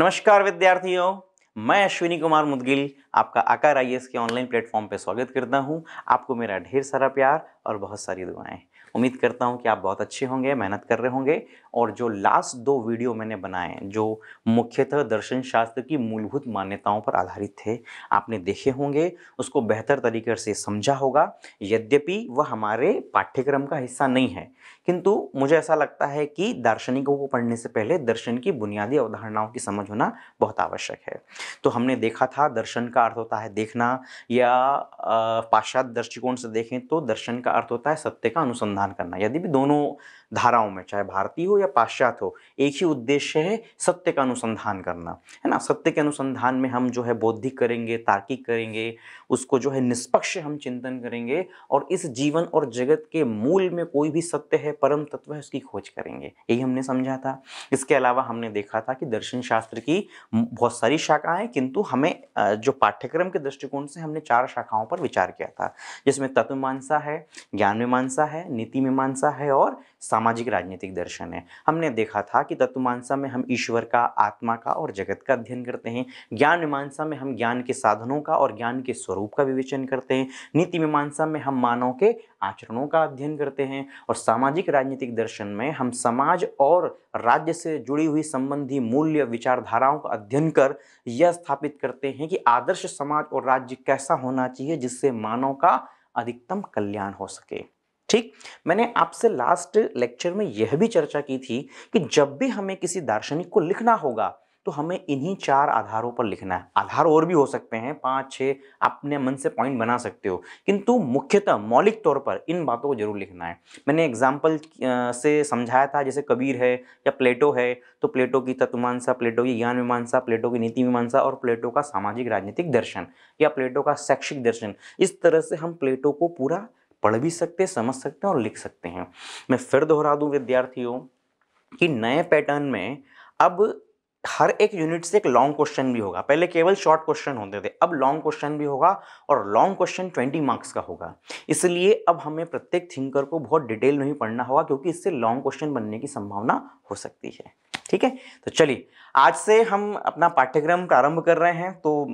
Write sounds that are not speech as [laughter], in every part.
नमस्कार विद्यार्थियों मैं अश्विनी कुमार मुदगिल आपका आकार आई के ऑनलाइन प्लेटफॉर्म पर स्वागत करता हूं आपको मेरा ढेर सारा प्यार और बहुत सारी दुआएं उम्मीद करता हूं कि आप बहुत अच्छे होंगे मेहनत कर रहे होंगे और जो लास्ट दो वीडियो मैंने बनाए जो मुख्यतः दर्शन शास्त्र की मूलभूत मान्यताओं पर आधारित थे आपने देखे होंगे उसको बेहतर तरीके से समझा होगा यद्यपि वह हमारे पाठ्यक्रम का हिस्सा नहीं है किंतु मुझे ऐसा लगता है कि दार्शनिकों को पढ़ने से पहले दर्शन की बुनियादी अवधारणाओं की समझ होना बहुत आवश्यक है तो हमने देखा था दर्शन का अर्थ होता है देखना या पाश्चात्य दृष्टिकोण से देखें तो दर्शन का अर्थ होता है सत्य का अनुसंधान करना यदि भी दोनों धाराओं में चाहे भारतीय हो या पाश्चात्य हो एक ही उद्देश्य है सत्य का अनुसंधान करना है ना सत्य के अनुसंधान में हम जो है बौद्धिक करेंगे तार्किक करेंगे उसको जो है निष्पक्ष हम चिंतन करेंगे और इस जीवन और जगत के मूल में कोई भी सत्य है परम तत्व है उसकी खोज करेंगे यही हमने समझा था इसके अलावा हमने देखा था कि दर्शन शास्त्र की बहुत सारी शाखाएं किंतु हमें जो पाठ्यक्रम के दृष्टिकोण से हमने चार शाखाओं पर विचार किया था जिसमें तत्व मीमांसा है ज्ञान मीमांसा है नीति मीमांसा है और सामाजिक राजनीतिक दर्शन है हमने देखा था कि तत्व तत्वमांसा में हम ईश्वर का आत्मा का और जगत का अध्ययन करते हैं ज्ञान मीमांसा में हम ज्ञान के साधनों का और ज्ञान के स्वरूप स्वरूप का विवेचन करते हैं नीति मीमांसा में हम मानव के आचरणों का अध्ययन करते हैं और सामाजिक राजनीतिक दर्शन में हम समाज और राज्य से जुड़ी हुई संबंधी मूल्य विचारधाराओं का अध्ययन कर यह स्थापित करते हैं कि आदर्श समाज और राज्य कैसा होना चाहिए जिससे मानव का अधिकतम कल्याण हो सके ठीक मैंने आपसे लास्ट लेक्चर में यह भी चर्चा की थी कि जब भी हमें किसी दार्शनिक को लिखना होगा तो हमें इन्हीं चार आधारों पर लिखना है आधार और भी हो सकते हैं पाँच छः अपने मन से पॉइंट बना सकते हो किंतु मुख्यतः मौलिक तौर पर इन बातों को जरूर लिखना है मैंने एग्जाम्पल से समझाया था जैसे कबीर है या प्लेटो है तो प्लेटो की तत्वमानसा प्लेटो की ज्ञान मीमांसा प्लेटो की नीति मीमांसा और प्लेटो का सामाजिक राजनीतिक दर्शन या प्लेटो का शैक्षिक दर्शन इस तरह से हम प्लेटो को पूरा पढ़ भी सकते समझ सकते हैं और लिख सकते हैं मैं फिर दोहरा दूं विद्यार्थियों कि नए पैटर्न में अब हर एक यूनिट से एक लॉन्ग क्वेश्चन भी होगा पहले केवल शॉर्ट क्वेश्चन होते थे अब लॉन्ग क्वेश्चन भी होगा और लॉन्ग क्वेश्चन ट्वेंटी मार्क्स का होगा इसलिए अब हमें प्रत्येक थिंकर को बहुत डिटेल में ही पढ़ना होगा क्योंकि इससे लॉन्ग क्वेश्चन बनने की संभावना हो सकती है ठीक है तो चलिए आज से हम अपना पाठ्यक्रम प्रारंभ कर रहे हैं तो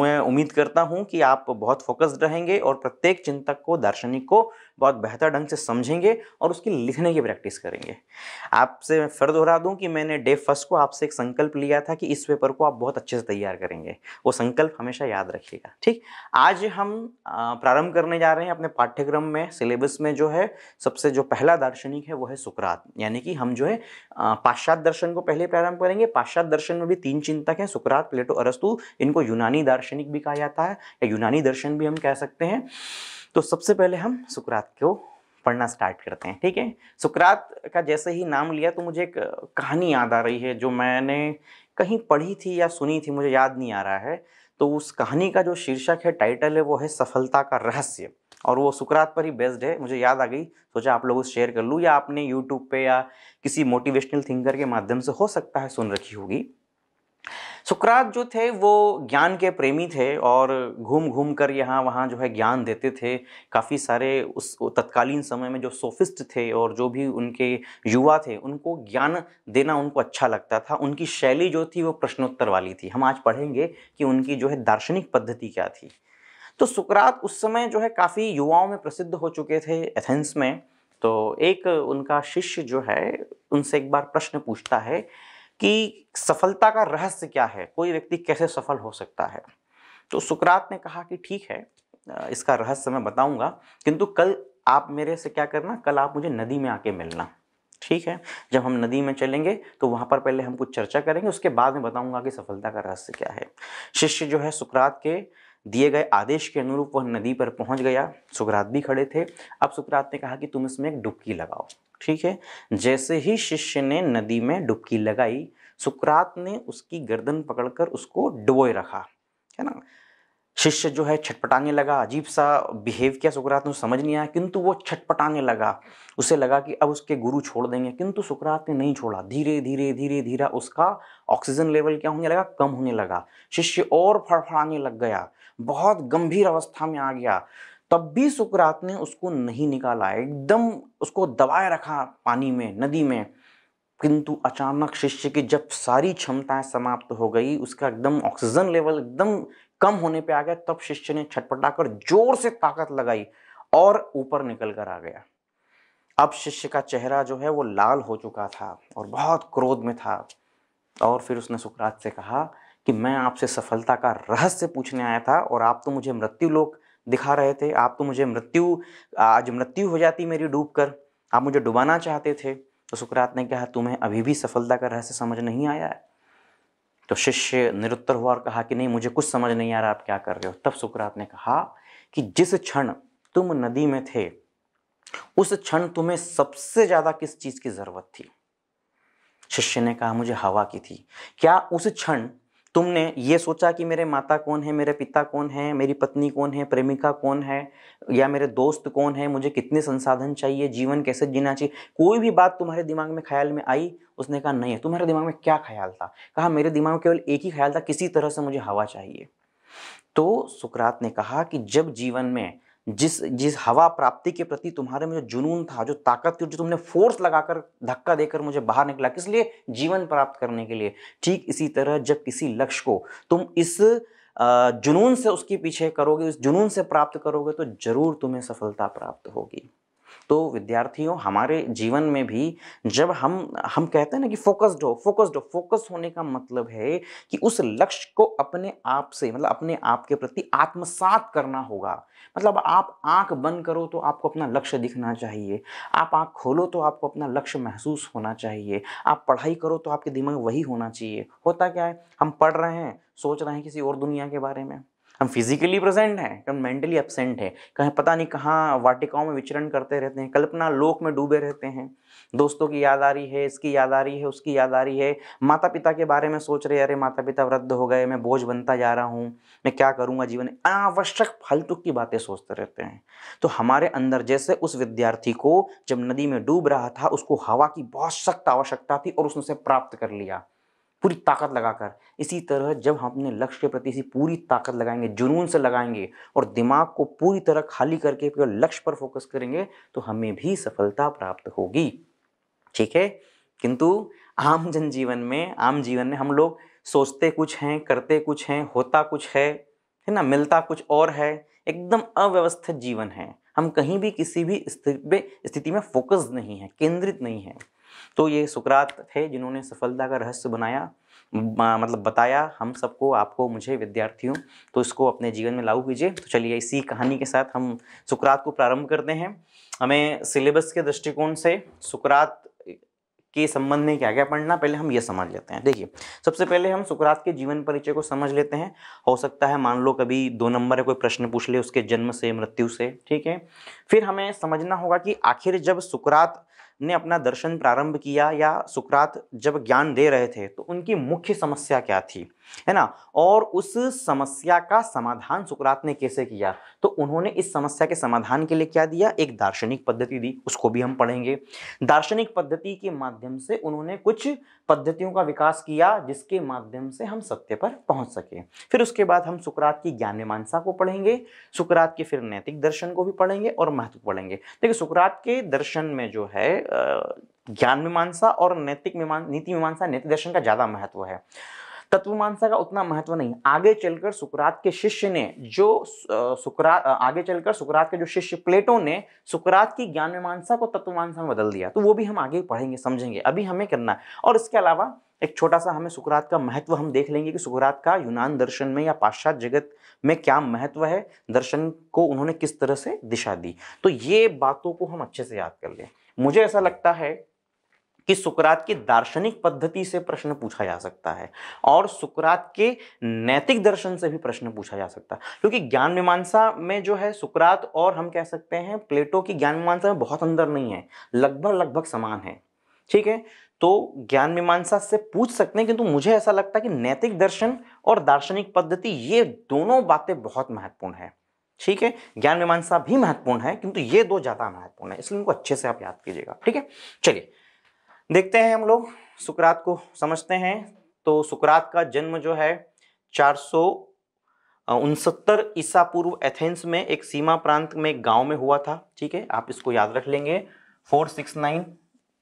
मैं उम्मीद करता हूँ कि आप बहुत फोकस्ड रहेंगे और प्रत्येक चिंतक को दार्शनिक को बहुत बेहतर ढंग से समझेंगे और उसकी लिखने की प्रैक्टिस करेंगे आपसे मैं फिर दोहरा दूं कि मैंने डे फर्स्ट को आपसे एक संकल्प लिया था कि इस पेपर को आप बहुत अच्छे से तैयार करेंगे वो संकल्प हमेशा याद रखिएगा ठीक आज हम प्रारंभ करने जा रहे हैं अपने पाठ्यक्रम में सिलेबस में जो है सबसे जो पहला दार्शनिक है वो है सुकरात यानी कि हम जो है पाश्चात्य दर्शन को पहले प्रारंभ करेंगे पाश्चात्य दर्शन में भी तीन चिंतक हैं सुकरात प्लेटो अरस्तु इनको यूनानी दार्शनिक भी कहा जाता है या यूनानी दर्शन भी हम कह सकते हैं तो सबसे पहले हम सुकरात को पढ़ना स्टार्ट करते हैं ठीक है सुकरात का जैसे ही नाम लिया तो मुझे एक कहानी याद आ रही है जो मैंने कहीं पढ़ी थी या सुनी थी मुझे याद नहीं आ रहा है तो उस कहानी का जो शीर्षक है टाइटल है वो है सफलता का रहस्य और वो सुकरात पर ही बेस्ड है मुझे याद आ गई सोचा आप लोगों से शेयर कर लूँ या आपने यूट्यूब पे या किसी मोटिवेशनल थिंकर के माध्यम से हो सकता है सुन रखी होगी सुकरात जो थे वो ज्ञान के प्रेमी थे और घूम घूम कर यहाँ वहाँ जो है ज्ञान देते थे काफ़ी सारे उस तत्कालीन समय में जो सोफिस्ट थे और जो भी उनके युवा थे उनको ज्ञान देना उनको अच्छा लगता था उनकी शैली जो थी वो प्रश्नोत्तर वाली थी हम आज पढ़ेंगे कि उनकी जो है दार्शनिक पद्धति क्या थी तो सुकरात उस समय जो है काफ़ी युवाओं में प्रसिद्ध हो चुके थे एथेंस में तो एक उनका शिष्य जो है उनसे एक बार प्रश्न पूछता है कि सफलता का रहस्य क्या है कोई व्यक्ति कैसे सफल हो सकता है तो सुकरात ने कहा कि ठीक है इसका रहस्य मैं बताऊंगा किंतु कल आप मेरे से क्या करना कल आप मुझे नदी में आके मिलना ठीक है जब हम नदी में चलेंगे तो वहाँ पर पहले हम कुछ चर्चा करेंगे उसके बाद में बताऊंगा कि सफलता का रहस्य क्या है शिष्य जो है सुकरात के दिए गए आदेश के अनुरूप वह नदी पर पहुंच गया सुकरात भी खड़े थे अब सुकरात ने कहा कि तुम इसमें एक डुबकी लगाओ ठीक है जैसे ही शिष्य ने नदी में डुबकी लगाई सुकरात ने उसकी गर्दन पकड़कर उसको डुबोए रखा है ना शिष्य जो है छटपटाने लगा अजीब सा बिहेव किया सुकरात ने समझ नहीं आया किंतु वो छटपटाने लगा उसे लगा कि अब उसके गुरु छोड़ देंगे किंतु सुकरात ने नहीं छोड़ा धीरे धीरे धीरे धीरे उसका ऑक्सीजन लेवल क्या होने लगा कम होने लगा शिष्य और फड़फड़ाने लग गया बहुत गंभीर अवस्था में आ गया तब भी सुकरात ने उसको नहीं निकाला एकदम उसको दबाए रखा पानी में नदी में किंतु अचानक शिष्य की जब सारी क्षमताएं समाप्त हो गई उसका एकदम ऑक्सीजन लेवल एकदम कम होने पे आ गया तब शिष्य ने छटपटाकर जोर से ताकत लगाई और ऊपर निकल कर आ गया अब शिष्य का चेहरा जो है वो लाल हो चुका था और बहुत क्रोध में था और फिर उसने सुकरात से कहा कि मैं आपसे सफलता का रहस्य पूछने आया था और आप तो मुझे मृत्यु लोक दिखा रहे थे आप तो मुझे मृत्यु आज मृत्यु हो जाती मेरी डूब कर आप मुझे डुबाना चाहते थे तो सुकरात ने कहा तुम्हें अभी भी सफलता का रहस्य समझ नहीं आया है तो शिष्य निरुत्तर हुआ और कहा कि नहीं मुझे कुछ समझ नहीं आ रहा आप क्या कर रहे हो तब सुकरात ने कहा कि जिस क्षण तुम नदी में थे उस क्षण तुम्हें सबसे ज़्यादा किस चीज़ की ज़रूरत थी शिष्य ने कहा मुझे हवा की थी क्या उस क्षण तुमने ये सोचा कि मेरे माता कौन है मेरे पिता कौन है मेरी पत्नी कौन है प्रेमिका कौन है या मेरे दोस्त कौन है मुझे कितने संसाधन चाहिए जीवन कैसे जीना चाहिए कोई भी बात तुम्हारे दिमाग में ख्याल में आई उसने कहा नहीं है तुम्हारे दिमाग में क्या ख्याल था कहा मेरे दिमाग में केवल एक ही ख्याल था किसी तरह से मुझे हवा चाहिए तो सुकरात ने कहा कि जब जीवन में जिस जिस हवा प्राप्ति के प्रति तुम्हारे में जो जुनून था जो ताकत थी जो तुमने फोर्स लगाकर धक्का देकर मुझे बाहर निकला किस लिए जीवन प्राप्त करने के लिए ठीक इसी तरह जब किसी लक्ष्य को तुम इस जुनून से उसके पीछे करोगे उस जुनून से प्राप्त करोगे तो जरूर तुम्हें सफलता प्राप्त होगी तो विद्यार्थियों हमारे जीवन में भी जब हम हम कहते हैं ना कि फोकस्ड हो फोकस्ड हो फोकस होने का मतलब है कि उस लक्ष्य को अपने आप से मतलब अपने आप के प्रति आत्मसात करना होगा मतलब आप आंख बंद करो तो आपको अपना लक्ष्य दिखना चाहिए आप आंख खोलो तो आपको अपना लक्ष्य महसूस होना चाहिए आप पढ़ाई करो तो आपके दिमाग वही होना चाहिए होता क्या है हम पढ़ रहे हैं सोच रहे हैं किसी और दुनिया के बारे में हम फिजिकली प्रेजेंट हैं हम मेंटली एबसेंट हैं कहीं पता नहीं कहाँ वाटिकाओं में विचरण करते रहते हैं कल्पना लोक में डूबे रहते हैं दोस्तों की याद आ रही है इसकी याद आ रही है उसकी याद आ रही है माता पिता के बारे में सोच रहे अरे माता पिता वृद्ध हो गए मैं बोझ बनता जा रहा हूँ मैं क्या करूँगा जीवन अनावश्यक फालतू की बातें सोचते रहते हैं तो हमारे अंदर जैसे उस विद्यार्थी को जब नदी में डूब रहा था उसको हवा की बहुत सख्त आवश्यकता थी और उसने उसे प्राप्त कर लिया पूरी ताकत लगाकर इसी तरह जब हम अपने लक्ष्य के प्रति इसी पूरी ताकत लगाएंगे जुनून से लगाएंगे और दिमाग को पूरी तरह खाली करके केवल लक्ष्य पर फोकस करेंगे तो हमें भी सफलता प्राप्त होगी ठीक है किंतु आम जनजीवन में आम जीवन में हम लोग सोचते कुछ हैं करते कुछ हैं होता कुछ है है ना मिलता कुछ और है एकदम अव्यवस्थित जीवन है हम कहीं भी किसी भी स्थिति में स्थिति में फोकस नहीं है केंद्रित नहीं है तो ये सुकरात थे जिन्होंने सफलता का रहस्य बनाया मतलब बताया हम सबको आपको मुझे विद्यार्थियों तो इसको अपने जीवन में लागू कीजिए तो चलिए इसी कहानी के साथ हम सुकरात को प्रारंभ करते हैं हमें सिलेबस के दृष्टिकोण से सुकरात के संबंध में क्या क्या पढ़ना पहले हम ये समझ लेते हैं देखिए सबसे पहले हम सुकरात के जीवन परिचय को समझ लेते हैं हो सकता है मान लो कभी दो नंबर कोई प्रश्न पूछ ले उसके जन्म से मृत्यु से ठीक है फिर हमें समझना होगा कि आखिर जब सुकरात ने अपना दर्शन प्रारंभ किया या सुकरात जब ज्ञान दे रहे थे तो उनकी मुख्य समस्या क्या थी है ना और उस समस्या का समाधान सुकरात ने कैसे किया तो उन्होंने इस समस्या के समाधान के लिए क्या दिया एक दार्शनिक पद्धति दी उसको भी हम पढ़ेंगे दार्शनिक पद्धति के माध्यम से उन्होंने कुछ पद्धतियों का विकास किया जिसके माध्यम से हम सत्य पर पहुंच सके फिर उसके बाद हम सुकरात की ज्ञान मीमांसा को पढ़ेंगे सुकरात के फिर नैतिक दर्शन को भी पढ़ेंगे और महत्व पढ़ेंगे देखिए सुकरात के दर्शन में जो है ज्ञान मीमांसा और नैतिक मीमांसा नीति मीमांसा नीति दर्शन का ज़्यादा महत्व है तत्व का उतना महत्व नहीं आगे चलकर सुकरात के शिष्य ने जो सुकरात आगे चलकर सुकरात के जो शिष्य प्लेटो ने सुकरात की ज्ञान मीमांसा को तत्व में बदल दिया तो वो भी हम आगे पढ़ेंगे समझेंगे अभी हमें करना है और इसके अलावा एक छोटा सा हमें सुकरात का महत्व हम देख लेंगे कि सुकरात का यूनान दर्शन में या पाश्चात्य जगत में क्या महत्व है दर्शन को उन्होंने किस तरह से दिशा दी तो ये बातों को हम अच्छे से याद कर लें मुझे ऐसा लगता है कि सुकरात की दार्शनिक पद्धति से प्रश्न पूछा जा सकता है और सुकरात के नैतिक दर्शन से भी प्रश्न पूछा जा सकता है क्योंकि ज्ञान मीमांसा में जो है सुकरात और हम कह सकते हैं प्लेटो की ज्ञान मीमांसा में बहुत अंदर नहीं है लगभग लगभग समान है ठीक है तो ज्ञान मीमांसा से पूछ सकते हैं किंतु तो मुझे ऐसा लगता है कि नैतिक दर्शन और दार्शनिक पद्धति ये दोनों बातें बहुत महत्वपूर्ण है ठीक है ज्ञान मीमांसा भी महत्वपूर्ण है किंतु ये दो ज़्यादा महत्वपूर्ण है इसलिए उनको अच्छे से आप याद कीजिएगा ठीक है चलिए देखते हैं हम लोग सुकरात को समझते हैं तो सुकरात का जन्म जो है चार उनसत्तर ईसा पूर्व एथेंस में एक सीमा प्रांत में एक गांव में हुआ था ठीक है आप इसको याद रख लेंगे फोर सिक्स नाइन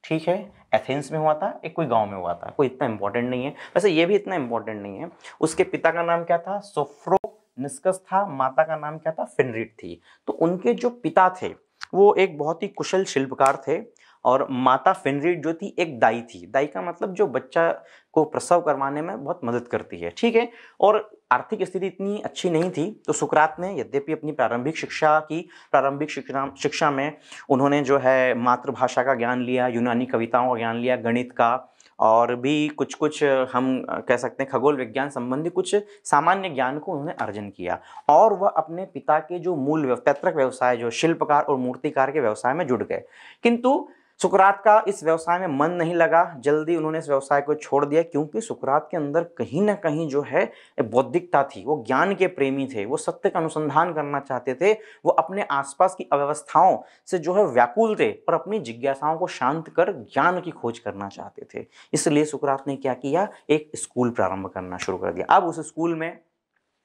ठीक है एथेंस में हुआ था एक कोई गांव में हुआ था कोई इतना इंपॉर्टेंट नहीं है वैसे ये भी इतना इंपॉर्टेंट नहीं है उसके पिता का नाम क्या था सोफ्रो निष्कस था माता का नाम क्या था फिनरिट थी तो उनके जो पिता थे वो एक बहुत ही कुशल शिल्पकार थे और माता फिनरिट जो थी एक दाई थी दाई का मतलब जो बच्चा को प्रसव करवाने में बहुत मदद करती है ठीक है और आर्थिक स्थिति इतनी अच्छी नहीं थी तो सुकरात ने यद्यपि अपनी प्रारंभिक शिक्षा की प्रारंभिक शिक्षा शिक्षा में उन्होंने जो है मातृभाषा का ज्ञान लिया यूनानी कविताओं का ज्ञान लिया गणित का और भी कुछ कुछ हम कह सकते हैं खगोल विज्ञान संबंधी कुछ सामान्य ज्ञान को उन्होंने अर्जन किया और वह अपने पिता के जो मूल पैतृक व्यवसाय जो शिल्पकार और मूर्तिकार के व्यवसाय में जुट गए किंतु सुकरात का इस व्यवसाय में मन नहीं लगा जल्दी उन्होंने इस व्यवसाय को छोड़ दिया क्योंकि सुकरात के अंदर कहीं ना कहीं जो है बौद्धिकता थी वो ज्ञान के प्रेमी थे वो सत्य का अनुसंधान करना चाहते थे वो अपने आसपास की अव्यवस्थाओं से जो है व्याकुल थे और अपनी जिज्ञासाओं को शांत कर ज्ञान की खोज करना चाहते थे इसलिए सुकरात ने क्या किया एक स्कूल प्रारंभ करना शुरू कर दिया अब उस स्कूल में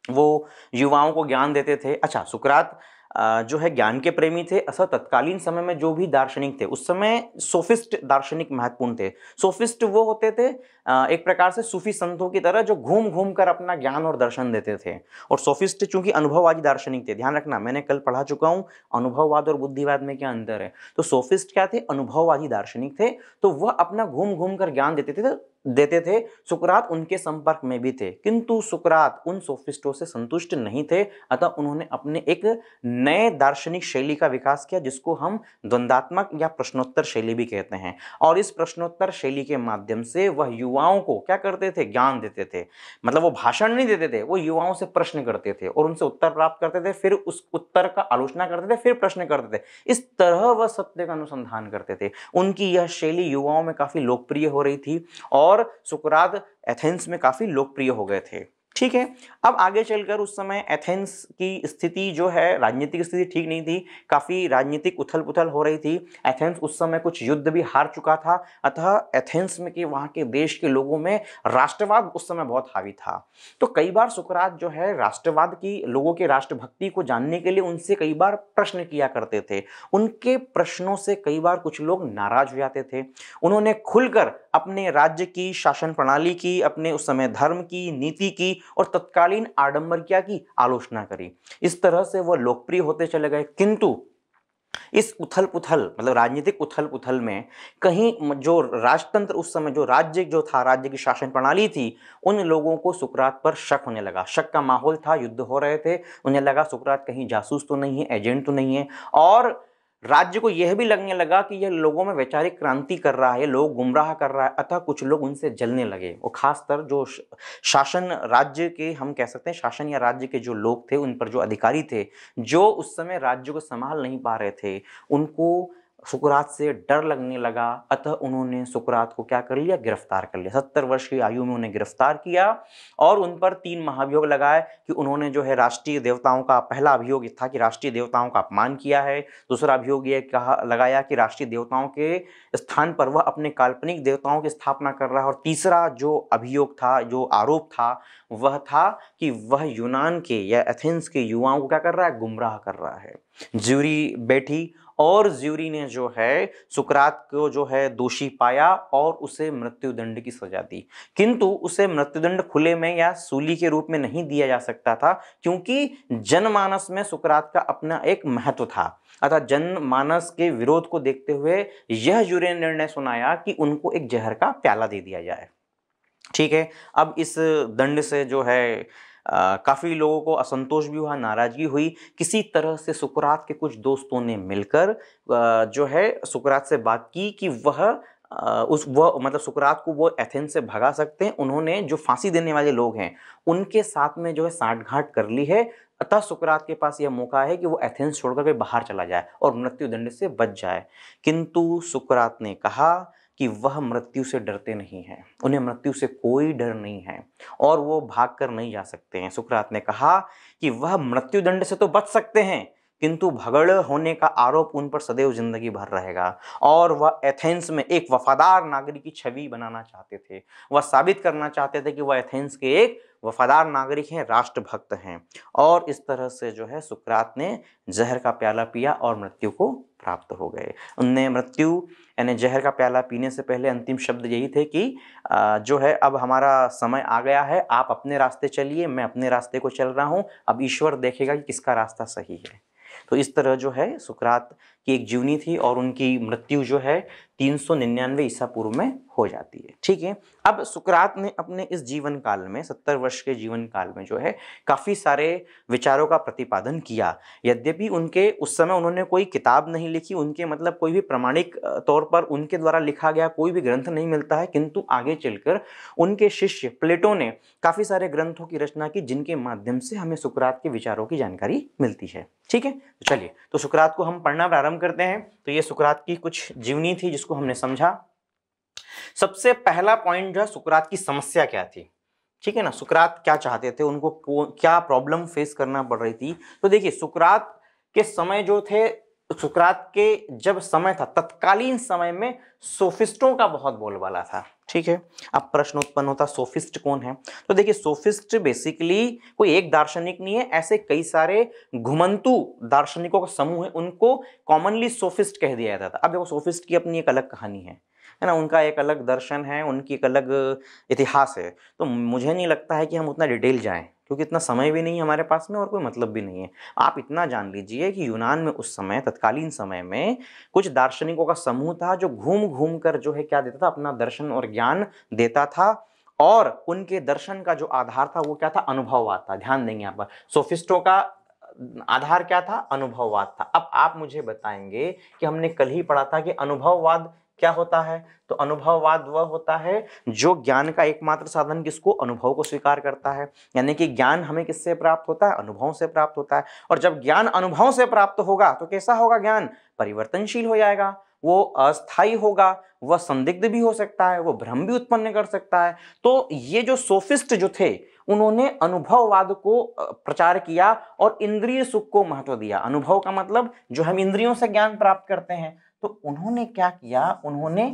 वो युवाओं को ज्ञान देते थे अच्छा सुकरात जो है ज्ञान के प्रेमी थे असर तत्कालीन समय में जो भी दार्शनिक थे उस समय सोफिस्ट दार्शनिक महत्वपूर्ण थे सोफिस्ट वो होते थे एक प्रकार से सूफी संतों की तरह जो घूम घूम कर अपना ज्ञान और दर्शन देते थे और सोफिस्ट चूंकि अनुभववादी दार्शनिक थे ध्यान रखना मैंने कल पढ़ा चुका हूँ अनुभववाद और बुद्धिवाद में क्या अंतर है तो सोफिस्ट क्या थे अनुभववादी दार्शनिक थे तो वह अपना घूम घूम कर ज्ञान देते थे तो देते थे सुकरात उनके संपर्क में भी थे किंतु सुकरात उन सोफिस्टों से संतुष्ट नहीं थे अतः उन्होंने अपने एक नए दार्शनिक शैली का विकास किया जिसको हम द्वंदात्मक या प्रश्नोत्तर शैली भी कहते हैं और इस प्रश्नोत्तर शैली के माध्यम से वह युवाओं को क्या करते थे ज्ञान देते थे मतलब वो भाषण नहीं देते थे वो युवाओं से प्रश्न करते थे और उनसे उत्तर प्राप्त करते थे फिर उस उत्तर का आलोचना करते थे फिर प्रश्न करते थे इस तरह वह सत्य का अनुसंधान करते थे उनकी यह शैली युवाओं में काफ़ी लोकप्रिय हो रही थी और और सुकरात एथेंस में काफ़ी लोकप्रिय हो गए थे ठीक है अब आगे चलकर उस समय एथेंस की स्थिति जो है राजनीतिक स्थिति ठीक नहीं थी काफ़ी राजनीतिक उथल पुथल हो रही थी एथेंस उस समय कुछ युद्ध भी हार चुका था अतः एथेंस में कि वहाँ के देश के लोगों में राष्ट्रवाद उस समय बहुत हावी था तो कई बार सुकरात जो है राष्ट्रवाद की लोगों के राष्ट्रभक्ति को जानने के लिए उनसे कई बार प्रश्न किया करते थे उनके प्रश्नों से कई बार कुछ लोग नाराज हो जाते थे उन्होंने खुलकर अपने राज्य की शासन प्रणाली की अपने उस समय धर्म की नीति की और तत्कालीन आडम्बर क्या की आलोचना करी इस तरह से वह लोकप्रिय होते चले गए किंतु इस उथल पुथल मतलब राजनीतिक उथल पुथल में कहीं जो राजतंत्र उस समय जो राज्य जो था राज्य की शासन प्रणाली थी उन लोगों को सुकरात पर शक होने लगा शक का माहौल था युद्ध हो रहे थे उन्हें लगा सुकरात कहीं जासूस तो नहीं है एजेंट तो नहीं है और राज्य को यह भी लगने लगा कि यह लोगों में वैचारिक क्रांति कर रहा है लोग गुमराह कर रहा है अतः कुछ लोग उनसे जलने लगे और खासतर जो शासन राज्य के हम कह सकते हैं शासन या राज्य के जो लोग थे उन पर जो अधिकारी थे जो उस समय राज्य को संभाल नहीं पा रहे थे उनको सुकरात से डर लगने लगा अतः उन्होंने सुकरात को क्या कर लिया गिरफ्तार कर लिया सत्तर वर्ष की आयु में उन्हें गिरफ्तार किया और उन पर तीन महाभियोग लगाए कि उन्होंने जो है राष्ट्रीय देवताओं का पहला अभियोग था कि राष्ट्रीय देवताओं का अपमान किया है दूसरा अभियोग ये कहा लगाया कि राष्ट्रीय देवताओं के स्थान पर वह अपने काल्पनिक देवताओं की स्थापना कर रहा है और तीसरा जो अभियोग था जो आरोप था वह था कि वह यूनान के या एथेंस के युवाओं को क्या कर रहा है गुमराह कर रहा है ज्यूरी बैठी और ज्यूरी ने जो है सुकरात को जो है दोषी पाया और उसे मृत्युदंड की सजा दी किंतु उसे मृत्युदंड खुले में या सूली के रूप में नहीं दिया जा सकता था क्योंकि जनमानस में सुकरात का अपना एक महत्व था अतः जनमानस के विरोध को देखते हुए यह जूरी ने निर्णय सुनाया कि उनको एक जहर का प्याला दे दिया जाए ठीक है अब इस दंड से जो है काफ़ी लोगों को असंतोष भी हुआ नाराज़गी हुई किसी तरह से सुकरात के कुछ दोस्तों ने मिलकर जो है सुकरात से बात की कि वह उस वह मतलब सुकरात को वो एथेंस से भगा सकते हैं उन्होंने जो फांसी देने वाले लोग हैं उनके साथ में जो है साठगांठ कर ली है अतः सुकरात के पास यह मौका है कि वो एथेंस छोड़कर के बाहर चला जाए और मृत्युदंड से बच जाए किंतु सुकरात ने कहा कि वह मृत्यु से डरते नहीं हैं उन्हें मृत्यु से कोई डर नहीं है और वो भाग कर नहीं जा सकते हैं सुकरात ने कहा कि वह मृत्युदंड से तो बच सकते हैं किंतु भगड़ होने का आरोप उन पर सदैव जिंदगी भर रहेगा और वह एथेंस में एक वफादार नागरिक की छवि बनाना चाहते थे वह साबित करना चाहते थे कि वह एथेंस के एक वफादार नागरिक हैं राष्ट्रभक्त हैं और इस तरह से जो है सुकरात ने जहर का प्याला पिया और मृत्यु को प्राप्त हो गए उनने मृत्यु यानी जहर का प्याला पीने से पहले अंतिम शब्द यही थे कि जो है अब हमारा समय आ गया है आप अपने रास्ते चलिए मैं अपने रास्ते को चल रहा हूँ अब ईश्वर देखेगा कि किसका रास्ता सही है तो इस तरह जो है सुकरात कि एक जीवनी थी और उनकी मृत्यु जो है तीन सौ निन्यानवे ईसा पूर्व में हो जाती है ठीक है अब सुकरात ने अपने इस जीवन काल में सत्तर वर्ष के जीवन काल में जो है काफ़ी सारे विचारों का प्रतिपादन किया यद्यपि उनके उस समय उन्होंने कोई किताब नहीं लिखी उनके मतलब कोई भी प्रमाणिक तौर पर उनके द्वारा लिखा गया कोई भी ग्रंथ नहीं मिलता है किंतु आगे चलकर उनके शिष्य प्लेटो ने काफ़ी सारे ग्रंथों की रचना की जिनके माध्यम से हमें सुकरात के विचारों की जानकारी मिलती है ठीक है तो चलिए तो सुकरात को हम पढ़ना प्रारंभ प्रारंभ करते हैं तो ये सुकरात की कुछ जीवनी थी जिसको हमने समझा सबसे पहला पॉइंट जो है सुकरात की समस्या क्या थी ठीक है ना सुकरात क्या चाहते थे उनको क्या प्रॉब्लम फेस करना पड़ रही थी तो देखिए सुकरात के समय जो थे सुकरात के जब समय था तत्कालीन समय में सोफिस्टों का बहुत बोलबाला था ठीक है अब प्रश्न उत्पन्न होता सोफिस्ट कौन है तो देखिए सोफिस्ट बेसिकली कोई एक दार्शनिक नहीं है ऐसे कई सारे घुमंतु दार्शनिकों का समूह है उनको कॉमनली सोफिस्ट कह दिया जाता था अब देखो सोफिस्ट की अपनी एक अलग कहानी है है ना उनका एक अलग दर्शन है उनकी एक अलग इतिहास है तो मुझे नहीं लगता है कि हम उतना डिटेल जाएं क्योंकि इतना समय भी नहीं है हमारे पास में और कोई मतलब भी नहीं है आप इतना जान लीजिए कि यूनान में उस समय तत्कालीन समय में कुछ दार्शनिकों का समूह था जो घूम घूम कर जो है क्या देता था अपना दर्शन और ज्ञान देता था और उनके दर्शन का जो आधार था वो क्या था अनुभववाद था ध्यान देंगे यहाँ पर सोफिस्टों का आधार क्या था अनुभववाद था अब आप मुझे बताएंगे कि हमने कल ही पढ़ा था कि अनुभववाद क्या होता है तो अनुभववाद वह होता है जो ज्ञान का एकमात्र साधन किसको अनुभव को स्वीकार करता है यानी कि ज्ञान हमें किससे प्राप्त होता है अनुभवों से प्राप्त होता है और जब ज्ञान अनुभव से प्राप्त होगा तो कैसा होगा ज्ञान परिवर्तनशील हो जाएगा वो अस्थाई होगा वह संदिग्ध भी हो सकता है वह भ्रम भी उत्पन्न कर सकता है तो ये जो सोफिस्ट जो थे उन्होंने अनुभववाद को प्रचार किया और इंद्रिय सुख को महत्व दिया अनुभव का मतलब जो हम इंद्रियों से ज्ञान प्राप्त करते हैं तो उन्होंने क्या किया उन्होंने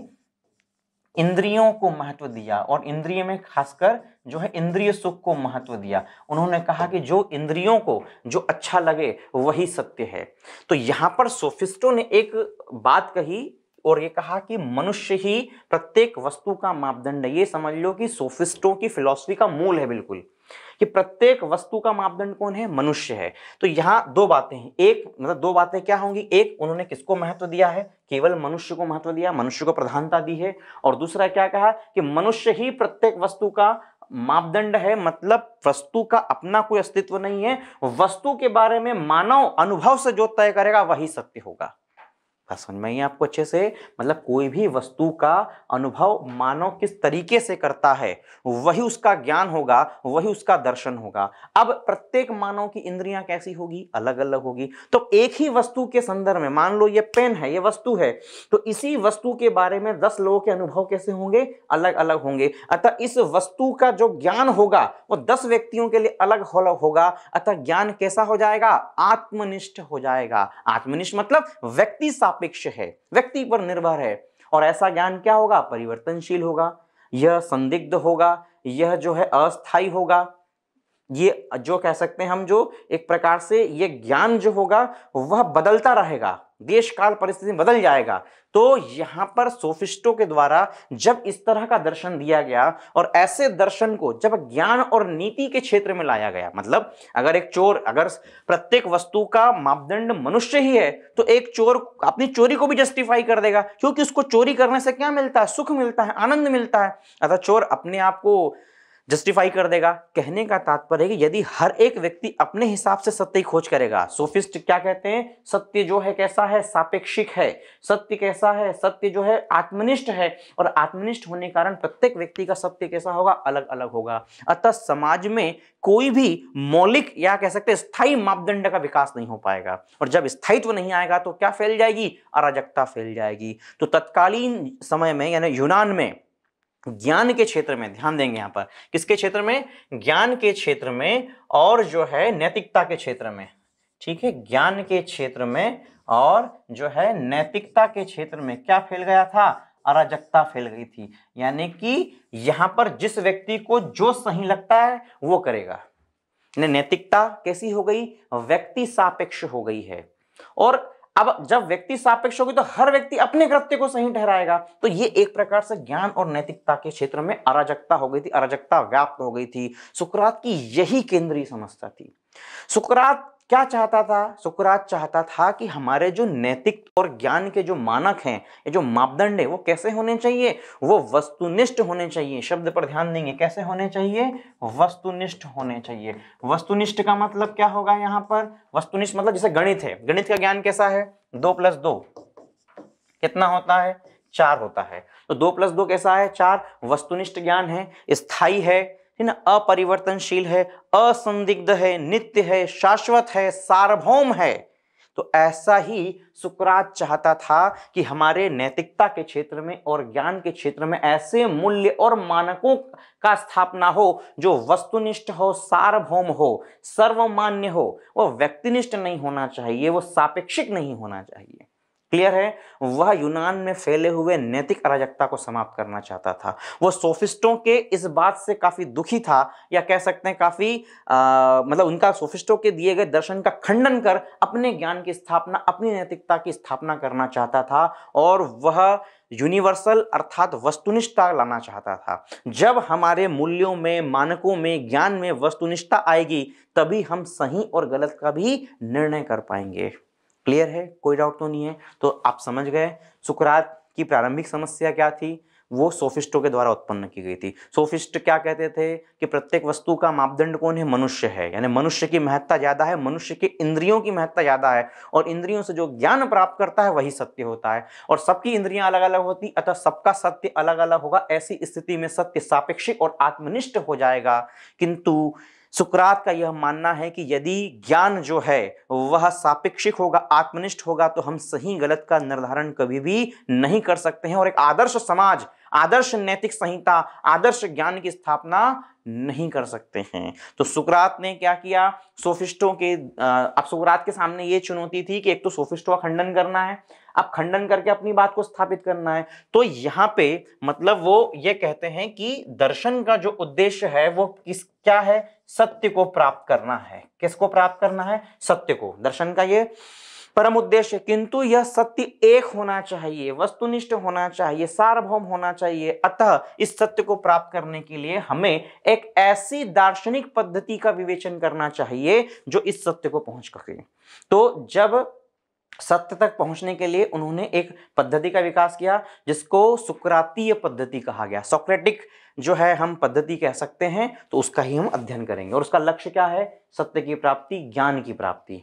इंद्रियों को महत्व दिया और इंद्रिय में खासकर जो है इंद्रिय सुख को महत्व दिया उन्होंने कहा कि जो इंद्रियों को जो अच्छा लगे वही सत्य है तो यहाँ पर सोफिस्टो ने एक बात कही और ये कहा कि मनुष्य ही प्रत्येक वस्तु का मापदंड है ये समझ लो कि सोफिस्टों की फिलॉसफी का मूल है बिल्कुल कि प्रत्येक वस्तु का मापदंड कौन है मनुष्य है तो यहां दो बातें हैं एक मतलब दो बातें क्या होंगी एक उन्होंने किसको महत्व दिया है केवल मनुष्य को महत्व दिया मनुष्य को प्रधानता दी है और दूसरा क्या कहा कि मनुष्य ही प्रत्येक वस्तु का मापदंड है मतलब वस्तु का अपना कोई अस्तित्व नहीं है वस्तु के बारे में मानव अनुभव से जो तय करेगा वही सत्य होगा बात हाँ, समझ में आपको अच्छे से मतलब कोई भी वस्तु का अनुभव मानव किस तरीके से करता है वही उसका ज्ञान होगा वही उसका दर्शन होगा अब प्रत्येक मानव की इंद्रियां कैसी होगी अलग अलग होगी तो एक ही वस्तु के संदर्भ में मान लो ये पेन है ये वस्तु है तो इसी वस्तु के बारे में दस लोगों के अनुभव कैसे होंगे अलग अलग होंगे अतः इस वस्तु का जो ज्ञान होगा वो दस व्यक्तियों के लिए अलग अलग होगा अतः ज्ञान कैसा हो जाएगा आत्मनिष्ठ हो जाएगा आत्मनिष्ठ मतलब व्यक्ति सा सापेक्ष है व्यक्ति पर निर्भर है और ऐसा ज्ञान क्या होगा परिवर्तनशील होगा यह संदिग्ध होगा यह जो है अस्थाई होगा ये जो कह सकते हैं हम जो एक प्रकार से ये ज्ञान जो होगा वह बदलता रहेगा देश काल परिस्थिति बदल जाएगा तो यहां पर सोफिस्टों के द्वारा जब इस तरह का दर्शन दिया गया और ऐसे दर्शन को जब ज्ञान और नीति के क्षेत्र में लाया गया मतलब अगर एक चोर अगर प्रत्येक वस्तु का मापदंड मनुष्य ही है तो एक चोर अपनी चोरी को भी जस्टिफाई कर देगा क्योंकि उसको चोरी करने से क्या मिलता है सुख मिलता है आनंद मिलता है अतः चोर अपने आप को जस्टिफाई कर देगा कहने का तात्पर्य है कि यदि हर एक व्यक्ति अपने हिसाब से सत्य की खोज करेगा सोफिस्ट क्या कहते हैं सत्य जो है कैसा है सापेक्षिक है सत्य कैसा है सत्य जो है आत्मनिष्ठ है और आत्मनिष्ठ होने के कारण प्रत्येक व्यक्ति का सत्य कैसा होगा अलग अलग होगा अतः समाज में कोई भी मौलिक या कह सकते स्थायी मापदंड का विकास नहीं हो पाएगा और जब स्थायित्व नहीं आएगा तो क्या फैल जाएगी अराजकता फैल जाएगी तो तत्कालीन समय में यानी यूनान में ज्ञान के क्षेत्र में ध्यान देंगे यहां पर किसके क्षेत्र में ज्ञान के क्षेत्र में और जो है नैतिकता के क्षेत्र में ठीक है ज्ञान के क्षेत्र में और जो है नैतिकता के क्षेत्र में क्या फैल गया था अराजकता फैल गई थी यानी कि यहां पर जिस व्यक्ति को जो सही लगता है वो करेगा नैतिकता कैसी हो गई व्यक्ति सापेक्ष हो गई है और अब जब व्यक्ति सापेक्ष होगी तो हर व्यक्ति अपने कृत्य को सही ठहराएगा तो ये एक प्रकार से ज्ञान और नैतिकता के क्षेत्र में अराजकता हो गई थी अराजकता व्याप्त हो गई थी सुकरात की यही केंद्रीय समस्या थी सुकरात क्या चाहता था सुकरात चाहता था कि हमारे जो नैतिक और ज्ञान के जो मानक हैं ये जो मापदंड है वो कैसे होने चाहिए वो वस्तुनिष्ठ होने चाहिए शब्द पर ध्यान देंगे कैसे होने चाहिए वस्तुनिष्ठ होने चाहिए वस्तुनिष्ठ का मतलब क्या होगा यहाँ पर वस्तुनिष्ठ मतलब जैसे गणित है गणित का ज्ञान कैसा है दो प्लस दो कितना होता है चार होता है तो दो प्लस दो कैसा है चार वस्तुनिष्ठ ज्ञान है स्थाई है है ना अपरिवर्तनशील है असंदिग्ध है नित्य है शाश्वत है सार्वभौम है तो ऐसा ही सुकरात चाहता था कि हमारे नैतिकता के क्षेत्र में और ज्ञान के क्षेत्र में ऐसे मूल्य और मानकों का स्थापना हो जो वस्तुनिष्ठ हो सार्वभौम हो सर्वमान्य हो वह व्यक्तिनिष्ठ नहीं होना चाहिए वो सापेक्षिक नहीं होना चाहिए क्लियर है वह यूनान में फैले हुए नैतिक अराजकता को समाप्त करना चाहता था वह सोफिस्टों के इस बात से काफ़ी दुखी था या कह सकते हैं काफ़ी मतलब उनका सोफिस्टों के दिए गए दर्शन का खंडन कर अपने ज्ञान की स्थापना अपनी नैतिकता की स्थापना करना चाहता था और वह यूनिवर्सल अर्थात वस्तुनिष्ठता लाना चाहता था जब हमारे मूल्यों में मानकों में ज्ञान में वस्तुनिष्ठता आएगी तभी हम सही और गलत का भी निर्णय कर पाएंगे क्लियर है कोई डाउट तो नहीं है तो आप समझ गए सुकरात की प्रारंभिक समस्या क्या थी वो सोफिस्टों के द्वारा उत्पन्न की गई थी सोफिस्ट क्या कहते थे कि प्रत्येक वस्तु का मापदंड कौन है मनुष्य है यानी मनुष्य की महत्ता ज़्यादा है मनुष्य के इंद्रियों की महत्ता ज़्यादा है और इंद्रियों से जो ज्ञान प्राप्त करता है वही सत्य होता है और सबकी इंद्रियां अलग अलग होती अतः सबका सत्य अलग अलग होगा ऐसी स्थिति में सत्य सापेक्षिक और आत्मनिष्ठ हो जाएगा किंतु सुकरात का यह मानना है कि यदि ज्ञान जो है वह सापेक्षिक होगा आत्मनिष्ठ होगा तो हम सही गलत का निर्धारण कभी भी नहीं कर सकते हैं और एक आदर्श समाज आदर्श नैतिक संहिता आदर्श ज्ञान की स्थापना नहीं कर सकते हैं तो सुकरात ने क्या किया सोफिस्टों के अब सुकरात के सामने ये चुनौती थी कि एक तो सोफिस्टों का खंडन करना है अब खंडन करके अपनी बात को स्थापित करना है तो यहाँ पे मतलब वो ये कहते हैं कि दर्शन का जो उद्देश्य है वो किस क्या है सत्य को प्राप्त करना है किसको प्राप्त करना है सत्य को दर्शन का ये परम उद्देश्य किंतु यह सत्य एक होना चाहिए वस्तुनिष्ठ होना चाहिए सार्वभौम होना चाहिए अतः इस सत्य को प्राप्त करने के लिए हमें एक ऐसी दार्शनिक पद्धति का विवेचन करना चाहिए जो इस सत्य को पहुंच सके तो जब सत्य तक पहुंचने के लिए उन्होंने एक पद्धति का विकास किया जिसको सुकरातीय पद्धति कहा गया सोक्रेटिक जो है हम पद्धति कह सकते हैं तो उसका ही हम अध्ययन करेंगे और उसका लक्ष्य क्या है सत्य की प्राप्ति ज्ञान की प्राप्ति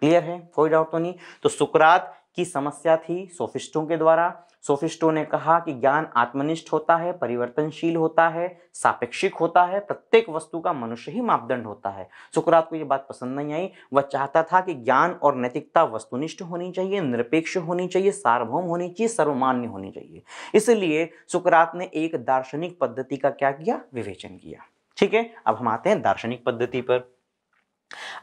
क्लियर है कोई डाउट तो नहीं तो सुकरात की समस्या थी सोफिस्टों के द्वारा सोफिस्टों ने कहा कि ज्ञान आत्मनिष्ठ होता है परिवर्तनशील होता है सापेक्षिक होता है प्रत्येक वस्तु का मनुष्य ही मापदंड होता है सुकरात को यह बात पसंद नहीं आई वह चाहता था कि ज्ञान और नैतिकता वस्तुनिष्ठ होनी चाहिए निरपेक्ष होनी चाहिए सार्वभौम होनी चाहिए सर्वमान्य होनी चाहिए इसलिए सुकरात ने एक दार्शनिक पद्धति का क्या किया विवेचन किया ठीक है अब हम आते हैं दार्शनिक पद्धति पर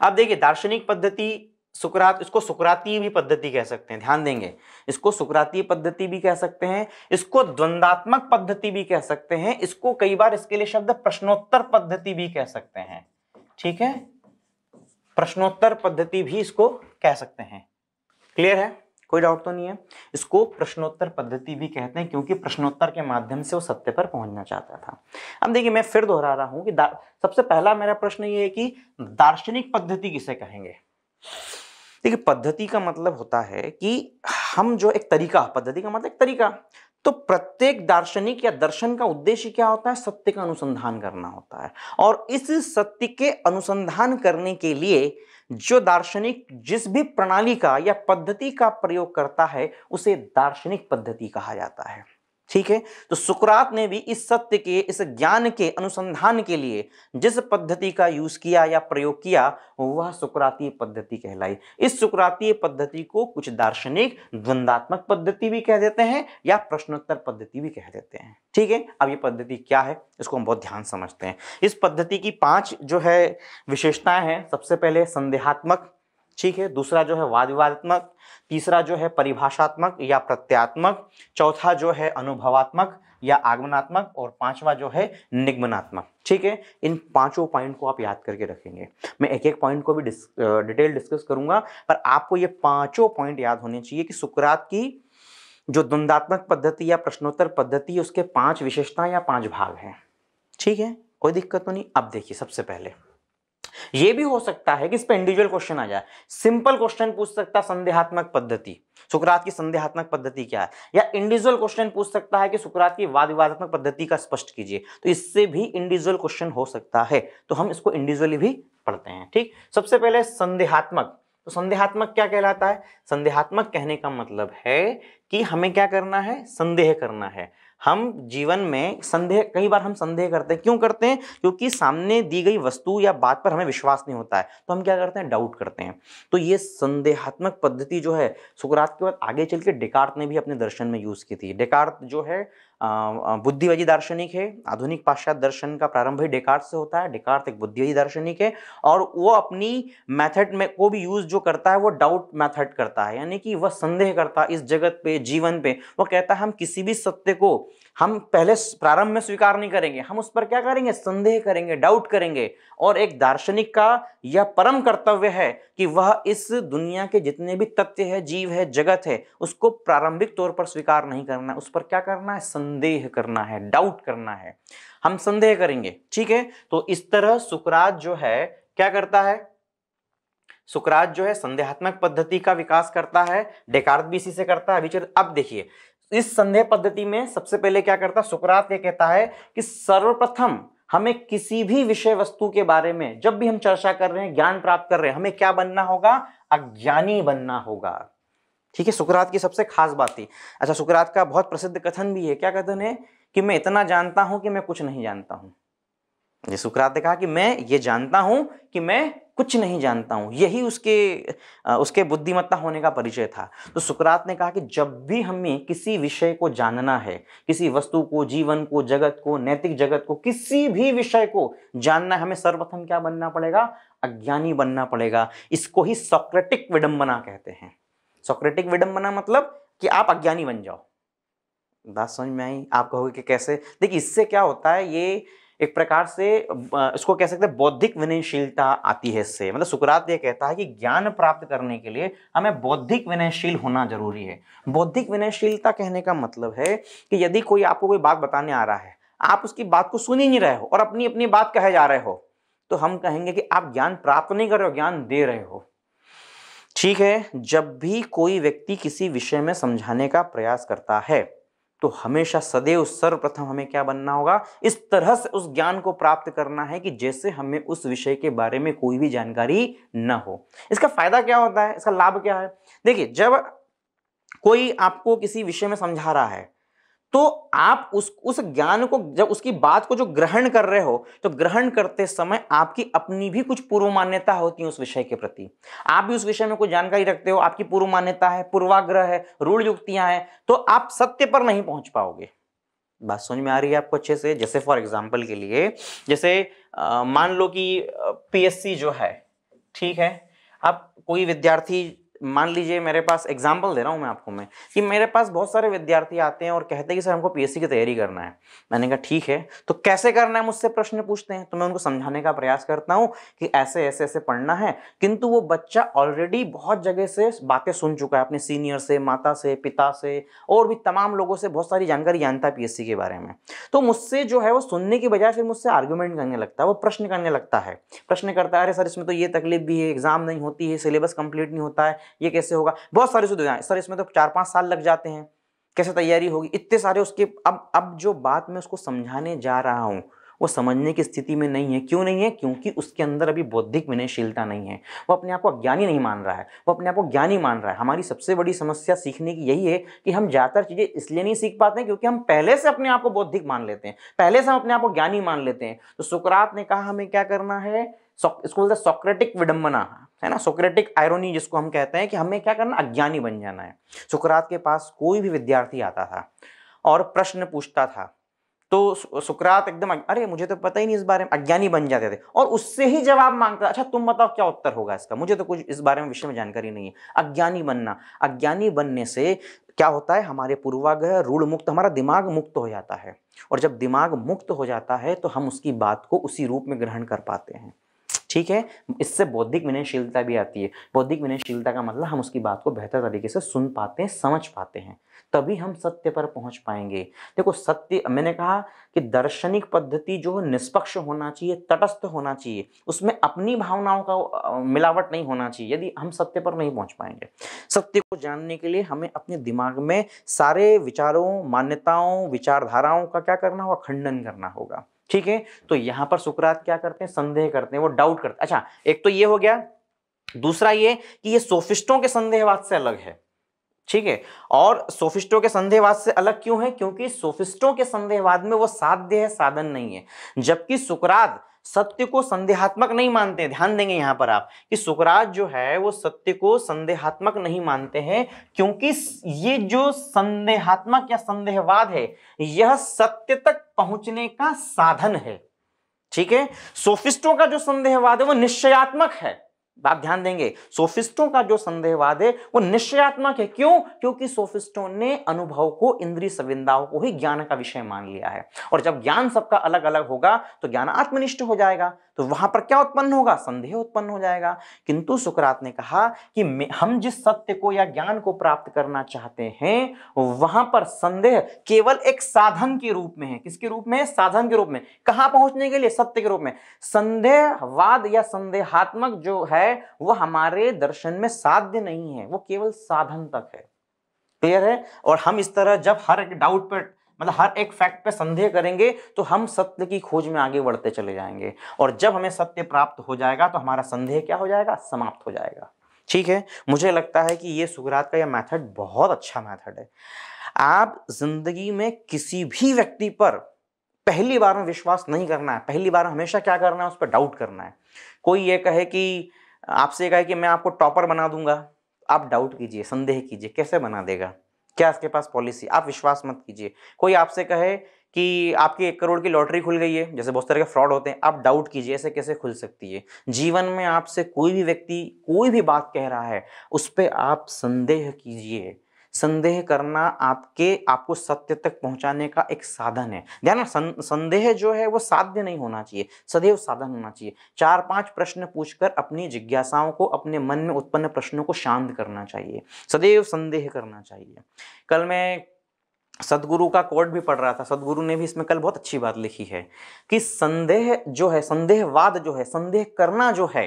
अब देखिए दार्शनिक पद्धति सुकरात इसको सुकरातीय भी पद्धति कह सकते हैं ध्यान देंगे इसको सुकरातीय पद्धति भी कह सकते हैं इसको द्वंदात्मक पद्धति भी कह सकते हैं इसको कई बार इसके लिए शब्द प्रश्नोत्तर पद्धति भी कह सकते हैं ठीक है प्रश्नोत्तर पद्धति भी इसको कह सकते हैं क्लियर है कोई डाउट तो नहीं है इसको प्रश्नोत्तर पद्धति भी कहते हैं क्योंकि प्रश्नोत्तर के माध्यम से वो सत्य पर पहुंचना चाहता था अब देखिए मैं फिर दोहरा रहा हूं कि सबसे पहला मेरा प्रश्न ये है कि दार्शनिक पद्धति किसे कहेंगे देखिए पद्धति का मतलब होता है कि हम जो एक तरीका पद्धति का मतलब एक तरीका तो प्रत्येक दार्शनिक या दर्शन का उद्देश्य क्या होता है सत्य का अनुसंधान करना होता है और इस सत्य के अनुसंधान करने के लिए जो दार्शनिक जिस भी प्रणाली का या पद्धति का प्रयोग करता है उसे दार्शनिक पद्धति कहा जाता है ठीक है तो सुकरात ने भी इस सत्य के इस ज्ञान के अनुसंधान के लिए जिस पद्धति का यूज किया या प्रयोग किया वह सुकरातीय पद्धति कहलाई इस सुकरातीय पद्धति को कुछ दार्शनिक द्वंदात्मक पद्धति भी कह देते हैं या प्रश्नोत्तर पद्धति भी कह देते हैं ठीक है अब ये पद्धति क्या है इसको हम बहुत ध्यान समझते हैं इस पद्धति की पांच जो है विशेषताएं हैं सबसे पहले संदेहात्मक ठीक है दूसरा जो है वाद विवादात्मक तीसरा जो है परिभाषात्मक या प्रत्यात्मक चौथा जो है अनुभवात्मक या आगमनात्मक और पांचवा जो है निगमनात्मक ठीक है इन पांचों पॉइंट को आप याद करके रखेंगे मैं एक एक पॉइंट को भी डिस, डिटेल डिस्कस करूंगा पर आपको ये पांचों पॉइंट याद होने चाहिए कि सुकरात की जो द्वंदात्मक पद्धति या प्रश्नोत्तर पद्धति उसके पांच विशेषता या पांच भाग हैं ठीक है कोई दिक्कत तो नहीं अब देखिए सबसे पहले ये भी हो सकता है कि इस पर इंडिविजुअल क्वेश्चन आ जाए सिंपल क्वेश्चन पूछ सकता है संदेहात्मक पद्धति सुकरात की संदेहात्मक पद्धति क्या है या इंडिविजुअल क्वेश्चन पूछ सकता है कि सुकरात की वाद विवादात्मक पद्धति का स्पष्ट कीजिए तो इससे भी इंडिविजुअल क्वेश्चन हो सकता है तो हम इसको इंडिविजुअली भी पढ़ते हैं ठीक सबसे पहले संदेहात्मक तो संदेहात्मक क्या कहलाता है संदेहात्मक कहने का मतलब है कि हमें क्या करना है संदेह करना है हम जीवन में संदेह कई बार हम संदेह करते हैं क्यों करते हैं क्योंकि सामने दी गई वस्तु या बात पर हमें विश्वास नहीं होता है तो हम क्या करते हैं डाउट करते हैं तो ये संदेहात्मक पद्धति जो है सुकरात के बाद आगे चल के डेकार्त ने भी अपने दर्शन में यूज़ की थी डेकार्त जो है बुद्धिवादी दार्शनिक है आधुनिक पाश्चात्य दर्शन का प्रारंभ ही डेकार्ट से होता है डेकार्ट एक बुद्धिवादी दार्शनिक है और वो अपनी मेथड में को भी यूज़ जो करता है वो डाउट मेथड करता है यानी कि वह संदेह करता है इस जगत पे जीवन पे वो कहता है हम किसी भी सत्य को हम पहले प्रारंभ में स्वीकार नहीं करेंगे हम उस पर क्या करेंगे संदेह करेंगे डाउट करेंगे और एक दार्शनिक का यह परम कर्तव्य है कि वह इस दुनिया के जितने भी तथ्य है जीव है जगत है उसको प्रारंभिक तौर पर स्वीकार नहीं करना उस पर क्या करना है संदेह करना है डाउट करना है हम संदेह करेंगे ठीक है तो इस तरह सुकरात जो है क्या करता है सुकरात जो है संदेहात्मक पद्धति का विकास करता है डेकार्त भी इसी से करता है अभी अब देखिए इस संदेह पद्धति में सबसे पहले क्या करता है सुकरात ये कहता है कि सर्वप्रथम हमें किसी भी विषय वस्तु के बारे में जब भी हम चर्चा कर रहे हैं ज्ञान प्राप्त कर रहे हैं हमें क्या बनना होगा अज्ञानी बनना होगा ठीक है सुकरात की सबसे खास बात थी अच्छा सुकरात का बहुत प्रसिद्ध कथन भी है क्या कथन है कि मैं इतना जानता हूं कि मैं कुछ नहीं जानता हूं ये सुकरात ने कहा कि मैं ये जानता हूँ कि मैं कुछ नहीं जानता हूँ यही उसके उसके बुद्धिमत्ता होने का परिचय था तो सुकरात ने कहा कि जब भी हमें किसी विषय को जानना है किसी वस्तु को जीवन को जगत को नैतिक जगत को किसी भी विषय को जानना है हमें सर्वप्रथम क्या बनना पड़ेगा अज्ञानी बनना पड़ेगा इसको ही सोक्रेटिक विडंबना कहते हैं सोक्रेटिक विडंबना मतलब कि आप अज्ञानी बन जाओ बात समझ में आई आप कहोगे कि कैसे देखिए इससे क्या होता है ये एक प्रकार से इसको कह सकते हैं बौद्धिक विनयशीलता आती है इससे मतलब सुकरात यह कहता है कि ज्ञान प्राप्त करने के लिए हमें बौद्धिक विनयशील होना जरूरी है बौद्धिक विनयशीलता कहने का मतलब है कि यदि कोई आपको कोई बात बताने आ रहा है आप उसकी बात को सुन ही नहीं रहे हो और अपनी अपनी बात कहे जा रहे हो तो हम कहेंगे कि आप ज्ञान प्राप्त नहीं कर रहे हो ज्ञान दे रहे हो ठीक है जब भी कोई व्यक्ति किसी विषय में समझाने का प्रयास करता है तो हमेशा सदैव सर्वप्रथम हमें क्या बनना होगा इस तरह से उस ज्ञान को प्राप्त करना है कि जैसे हमें उस विषय के बारे में कोई भी जानकारी न हो इसका फायदा क्या होता है इसका लाभ क्या है देखिए जब कोई आपको किसी विषय में समझा रहा है तो आप उस उस ज्ञान को जब उसकी बात को जो ग्रहण कर रहे हो तो ग्रहण करते समय आपकी अपनी भी कुछ पूर्व मान्यता होती है उस विषय के प्रति आप भी उस विषय में कुछ जानकारी रखते हो आपकी पूर्व मान्यता है पूर्वाग्रह है रूढ़ युक्तियां हैं तो आप सत्य पर नहीं पहुंच पाओगे बात समझ में आ रही है आपको अच्छे से जैसे फॉर एग्जाम्पल के लिए जैसे आ, मान लो कि पी जो है ठीक है अब कोई विद्यार्थी मान लीजिए मेरे पास एग्जाम्पल दे रहा हूँ मैं आपको मैं कि मेरे पास बहुत सारे विद्यार्थी आते हैं और कहते हैं कि सर हमको पीएससी की तैयारी करना है मैंने कहा ठीक है तो कैसे करना है मुझसे प्रश्न पूछते हैं तो मैं उनको समझाने का प्रयास करता हूँ कि ऐसे ऐसे ऐसे पढ़ना है किंतु वो बच्चा ऑलरेडी बहुत जगह से बातें सुन चुका है अपने सीनियर से माता से पिता से और भी तमाम लोगों से बहुत सारी जानकारी जानता है पी के बारे में तो मुझसे जो है वो सुनने की बजाय फिर मुझसे आर्ग्यूमेंट करने लगता है वो प्रश्न करने लगता है प्रश्न करता है अरे सर इसमें तो ये तकलीफ भी है एग्जाम नहीं होती है सिलेबस कंप्लीट नहीं होता है ये कैसे होगा बहुत सारी सुविधाएं सर इसमें तो चार पाँच साल लग जाते हैं कैसे तैयारी होगी इतने सारे उसके अब अब जो बात मैं उसको समझाने जा रहा हूँ वो समझने की स्थिति में नहीं है क्यों नहीं है क्योंकि उसके अंदर अभी बौद्धिक विनयशीलता नहीं है वो अपने आप को अज्ञानी नहीं मान रहा है वो अपने आप को ज्ञानी मान रहा है हमारी सबसे बड़ी समस्या सीखने की यही है कि हम ज़्यादातर चीज़ें इसलिए नहीं सीख पाते हैं क्योंकि हम पहले से अपने आप को बौद्धिक मान लेते हैं पहले से हम अपने आप को ज्ञानी मान लेते हैं तो सुकरात ने कहा हमें क्या करना है इसको बोलते हैं सोक्रेटिक विडम्बना है ना सोक्रेटिक आयरोनी जिसको हम कहते हैं कि हमें क्या करना अज्ञानी बन जाना है सुकरात के पास कोई भी विद्यार्थी आता था और प्रश्न पूछता था तो सुकरात एकदम अरे मुझे तो पता ही नहीं इस बारे में अज्ञानी बन जाते थे और उससे ही जवाब मांगता अच्छा तुम बताओ क्या उत्तर होगा इसका मुझे तो कुछ इस बारे में विषय में जानकारी नहीं है अज्ञानी बनना अज्ञानी बनने से क्या होता है हमारे पूर्वाग्रह रूढ़ मुक्त हमारा दिमाग मुक्त हो जाता है और जब दिमाग मुक्त हो जाता है तो हम उसकी बात को उसी रूप में ग्रहण कर पाते हैं ठीक है इससे बौद्धिक विनयशीलता भी आती है बौद्धिक विनयशीलता का मतलब हम उसकी बात को बेहतर तरीके से सुन पाते हैं समझ पाते हैं तभी हम सत्य पर पहुंच पाएंगे देखो सत्य मैंने कहा कि दार्शनिक पद्धति जो निष्पक्ष होना चाहिए तटस्थ होना चाहिए उसमें अपनी भावनाओं का मिलावट नहीं होना चाहिए यदि हम सत्य पर नहीं पहुंच पाएंगे सत्य को जानने के लिए हमें अपने दिमाग में सारे विचारों मान्यताओं विचारधाराओं का क्या करना होगा खंडन करना होगा ठीक है तो यहां पर सुकरात क्या करते हैं संदेह करते हैं वो डाउट करते हैं अच्छा एक तो ये हो गया दूसरा ये कि ये सोफिस्टों के संदेहवाद से अलग है ठीक है और सोफिस्टों के संदेहवाद से अलग क्यों है क्योंकि सोफिस्टों के संदेहवाद में वो साध्य है साधन नहीं है जबकि सुकरात सत्य को संदेहात्मक नहीं मानते ध्यान देंगे यहां पर आप कि सुकरात जो है वो सत्य को संदेहात्मक नहीं मानते हैं क्योंकि ये जो संदेहात्मक या संदेहवाद है यह सत्य तक पहुंचने का साधन है ठीक है सोफिस्टों का जो संदेहवाद है वो निश्चयात्मक है आप ध्यान देंगे सोफिस्टों का जो संदेहवाद है वो निश्चयात्मक है क्यों क्योंकि सोफिस्टों ने अनुभव को इंद्रिय संविंदाओं को ही ज्ञान का विषय मान लिया है और जब ज्ञान सबका अलग अलग होगा तो ज्ञान आत्मनिष्ठ हो जाएगा तो वहां पर क्या उत्पन्न होगा संदेह उत्पन्न हो जाएगा किंतु सुकरात ने कहा कि हम जिस सत्य को या ज्ञान को प्राप्त करना चाहते हैं वहां पर संदेह केवल एक साधन के रूप में है किसके रूप में साधन के रूप में कहा पहुंचने के लिए सत्य के रूप में संदेहवाद या संदेहात्मक जो है वह हमारे दर्शन में साध्य नहीं है वो केवल साधन तक है क्लियर है और हम इस तरह जब हर एक डाउट पर मतलब हर एक फैक्ट पे संदेह करेंगे तो हम सत्य की खोज में आगे बढ़ते चले जाएंगे और जब हमें सत्य प्राप्त हो जाएगा तो हमारा संदेह क्या हो जाएगा समाप्त हो जाएगा ठीक है मुझे लगता है कि ये सुखरात का यह मैथड बहुत अच्छा मैथड है आप जिंदगी में किसी भी व्यक्ति पर पहली बार में विश्वास नहीं करना है पहली बार हमेशा क्या करना है उस पर डाउट करना है कोई ये कहे कि आपसे कहे कि मैं आपको टॉपर बना दूंगा आप डाउट कीजिए संदेह कीजिए कैसे बना देगा क्या आपके पास पॉलिसी आप विश्वास मत कीजिए कोई आपसे कहे कि आपकी एक करोड़ की लॉटरी खुल गई है जैसे बहुत तरह के फ्रॉड होते हैं आप डाउट कीजिए ऐसे कैसे खुल सकती है जीवन में आपसे कोई भी व्यक्ति कोई भी बात कह रहा है उस पर आप संदेह कीजिए संदेह करना आपके आपको सत्य तक पहुंचाने का एक साधन है ध्यान सं, संदेह जो है वो साध्य नहीं होना चाहिए सदैव साधन होना चाहिए चार पांच प्रश्न पूछकर अपनी जिज्ञासाओं को अपने मन में उत्पन्न प्रश्नों को शांत करना चाहिए सदैव संदेह करना चाहिए कल मैं सदगुरु का कोर्ट भी पढ़ रहा था सदगुरु ने भी इसमें कल बहुत अच्छी बात लिखी है कि संदेह जो है संदेहवाद जो है संदेह करना जो है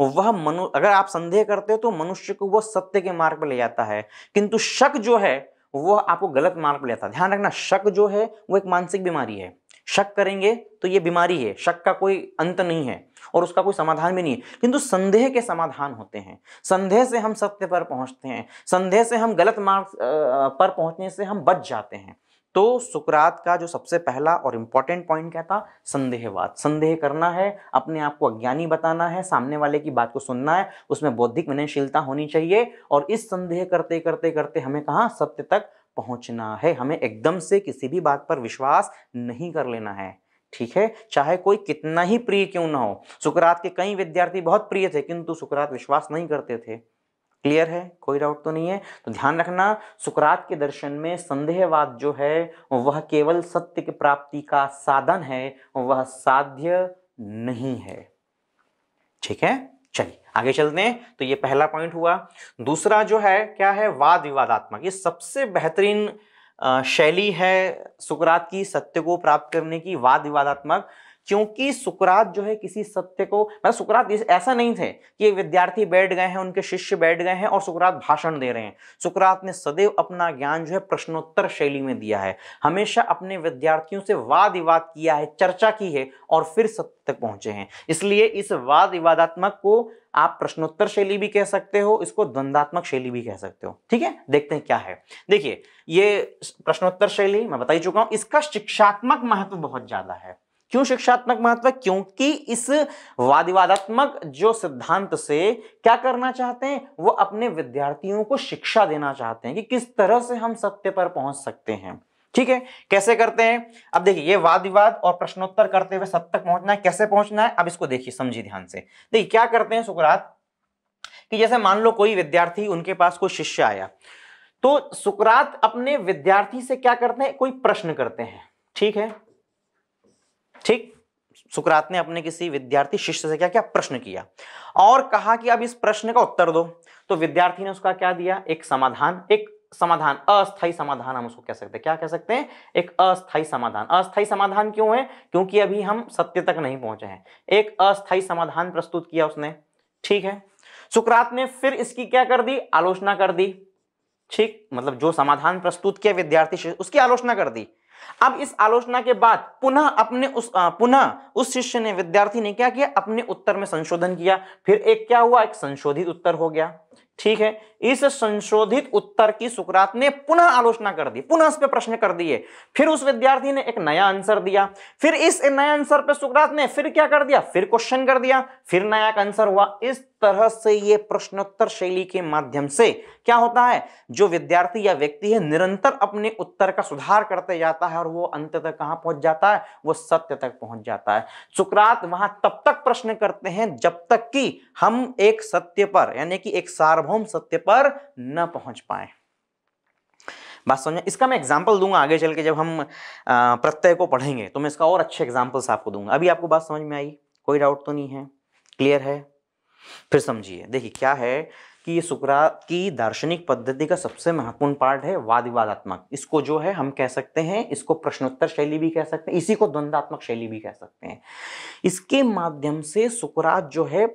तो वह मनु अगर आप संदेह करते हो तो मनुष्य को वह सत्य के मार्ग पर ले जाता है किंतु शक जो है वह आपको गलत मार्ग पर ले जाता है ध्यान रखना शक जो है वो एक मानसिक बीमारी है शक करेंगे तो ये बीमारी है शक का कोई अंत नहीं है और उसका कोई समाधान भी नहीं है किंतु संदेह के समाधान होते हैं संदेह से हम सत्य पर पहुंचते हैं संदेह से हम गलत मार्ग पर पहुंचने से हम बच जाते हैं तो सुकरात का जो सबसे पहला और इम्पॉर्टेंट पॉइंट क्या था संदेहवाद संदेह करना है अपने आप को अज्ञानी बताना है सामने वाले की बात को सुनना है उसमें बौद्धिक विनयशीलता होनी चाहिए और इस संदेह करते करते करते हमें कहाँ सत्य तक पहुँचना है हमें एकदम से किसी भी बात पर विश्वास नहीं कर लेना है ठीक है चाहे कोई कितना ही प्रिय क्यों ना हो सुकरात के कई विद्यार्थी बहुत प्रिय थे किंतु सुकरात विश्वास नहीं करते थे क्लियर है कोई डाउट तो नहीं है तो ध्यान रखना सुकरात के दर्शन में संदेहवाद जो है वह केवल सत्य की प्राप्ति का साधन है वह साध्य नहीं है ठीक है चलिए आगे चलते हैं तो ये पहला पॉइंट हुआ दूसरा जो है क्या है वाद विवादात्मक ये सबसे बेहतरीन शैली है सुकरात की सत्य को प्राप्त करने की वाद विवादात्मक क्योंकि सुकरात जो है किसी सत्य को मतलब सुकरात ऐसा नहीं थे कि विद्यार्थी बैठ गए हैं उनके शिष्य बैठ गए हैं और सुकरात भाषण दे रहे हैं सुकरात ने सदैव अपना ज्ञान जो है प्रश्नोत्तर शैली में दिया है हमेशा अपने विद्यार्थियों से वाद विवाद किया है चर्चा की है और फिर सत्य तक पहुंचे हैं इसलिए इस वाद विवादात्मक को आप प्रश्नोत्तर शैली भी कह सकते हो इसको द्वंदात्मक शैली भी कह सकते हो ठीक है देखते हैं क्या है देखिए ये प्रश्नोत्तर शैली मैं बता ही चुका हूं इसका शिक्षात्मक महत्व बहुत ज्यादा है क्यों शिक्षात्मक महत्व क्योंकि इस वादिवादात्मक जो सिद्धांत से क्या करना चाहते हैं वो अपने विद्यार्थियों को शिक्षा देना चाहते हैं कि किस तरह से हम सत्य पर पहुंच सकते हैं ठीक है कैसे करते हैं अब देखिए ये वाद विवाद और प्रश्नोत्तर करते हुए सत्य तक पहुंचना है कैसे पहुंचना है अब इसको देखिए समझिए ध्यान से देखिए क्या करते हैं सुकरात कि जैसे मान लो कोई विद्यार्थी उनके पास कोई शिष्य आया तो सुकरात अपने विद्यार्थी से क्या करते हैं कोई प्रश्न करते हैं ठीक है ठीक सुकरात ने अपने किसी विद्यार्थी शिष्य से क्या क्या प्रश्न किया और कहा कि अब इस प्रश्न का उत्तर दो तो विद्यार्थी ने उसका क्या दिया एक समाधान एक समाधान अस्थाई समाधान हम उसको कह सकते हैं क्या कह सकते हैं एक अस्थाई समाधान अस्थाई समाधान क्यों है क्योंकि अभी हम सत्य तक नहीं पहुंचे हैं एक अस्थाई समाधान प्रस्तुत किया उसने ठीक है सुकरात ने फिर इसकी क्या कर दी आलोचना कर दी ठीक मतलब जो समाधान प्रस्तुत किया विद्यार्थी उसकी आलोचना कर दी अब इस आलोचना के बाद पुनः अपने उस पुनः उस शिष्य ने विद्यार्थी ने क्या किया अपने उत्तर में संशोधन किया फिर एक क्या हुआ एक संशोधित उत्तर हो गया ठीक है इस संशोधित उत्तर की सुकरात ने पुनः आलोचना कर दी पुनः इस पर प्रश्न कर दिए फिर उस विद्यार्थी ने एक नया आंसर दिया फिर इस नया आंसर पर सुकरात ने फिर क्या कर दिया फिर क्वेश्चन कर दिया फिर नया आंसर हुआ इस तरह से ये प्रश्नोत्तर शैली के माध्यम से क्या होता है जो विद्यार्थी या व्यक्ति है निरंतर अपने उत्तर का सुधार करते जाता है और वो अंत तक कहां पहुंच जाता है वो सत्य तक पहुंच जाता है सुकरात वहां तब तक प्रश्न करते हैं जब तक कि हम एक सत्य पर यानी कि एक सार्वभौम सत्य पर पर न पहुंच पाए बात समझ इसका मैं एग्जाम्पल दूंगा आगे चल के जब हम प्रत्यय को पढ़ेंगे तो मैं इसका और अच्छे एग्जाम्पल्स आपको दूंगा अभी आपको बात समझ में आई कोई डाउट तो नहीं है क्लियर है फिर समझिए देखिए क्या है कि ये सुकरात की दार्शनिक पद्धति का सबसे महत्वपूर्ण पार्ट है वाद विवादात्मक इसको जो है हम कह सकते हैं इसको प्रश्नोत्तर शैली भी कह सकते हैं इसी को द्वंद्वात्मक शैली भी कह सकते हैं इसके माध्यम से सुकरात जो है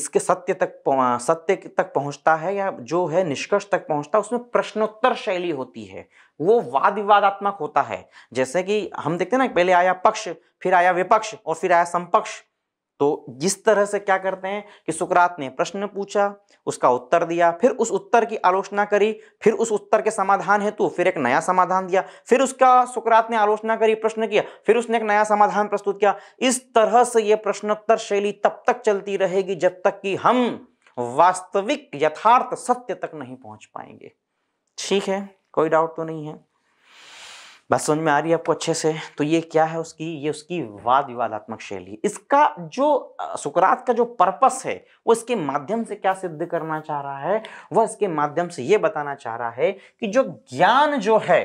इसके सत्य तक सत्य तक पहुंचता है या जो है निष्कर्ष तक पहुंचता है उसमें प्रश्नोत्तर शैली होती है वो वाद विवादात्मक होता है जैसे कि हम देखते हैं ना पहले आया पक्ष फिर आया विपक्ष और फिर आया समपक्ष तो जिस तरह से क्या करते हैं कि सुकरात ने प्रश्न पूछा उसका उत्तर दिया फिर उस उत्तर की आलोचना करी फिर उस उत्तर के समाधान हेतु फिर एक नया समाधान दिया फिर उसका सुकरात ने आलोचना करी प्रश्न किया फिर उसने एक नया समाधान प्रस्तुत किया इस तरह से यह प्रश्नोत्तर शैली तब तक चलती रहेगी जब तक कि हम वास्तविक यथार्थ सत्य तक नहीं पहुंच पाएंगे ठीक है कोई डाउट तो नहीं है बस समझ में आ रही है आपको अच्छे से तो ये क्या है उसकी ये उसकी वाद विवादात्मक शैली इसका जो सुकरात का जो पर्पस है वो इसके माध्यम से क्या सिद्ध करना चाह रहा है वह इसके माध्यम से ये बताना चाह रहा है कि जो ज्ञान जो है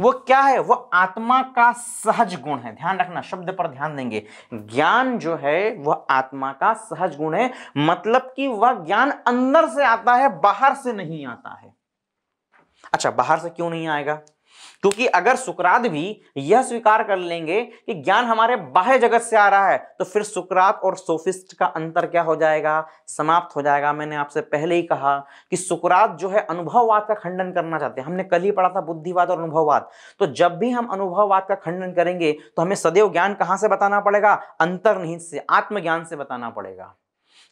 वो क्या है वो आत्मा का सहज गुण है ध्यान रखना शब्द पर ध्यान देंगे ज्ञान जो है वह आत्मा का सहज गुण है मतलब कि वह ज्ञान अंदर से आता है बाहर से नहीं आता है अच्छा बाहर से क्यों नहीं आएगा क्योंकि अगर सुकरात भी यह स्वीकार कर लेंगे कि ज्ञान हमारे बाह्य जगत से आ रहा है तो फिर सुकरात और सोफिस्ट का अंतर क्या हो जाएगा समाप्त हो जाएगा मैंने आपसे पहले ही कहा कि सुकरात जो है अनुभववाद का खंडन करना चाहते हैं हमने कल ही पढ़ा था बुद्धिवाद और अनुभववाद तो जब भी हम अनुभववाद का खंडन करेंगे तो हमें सदैव ज्ञान कहाँ से बताना पड़ेगा अंतर्निहित से आत्मज्ञान से बताना पड़ेगा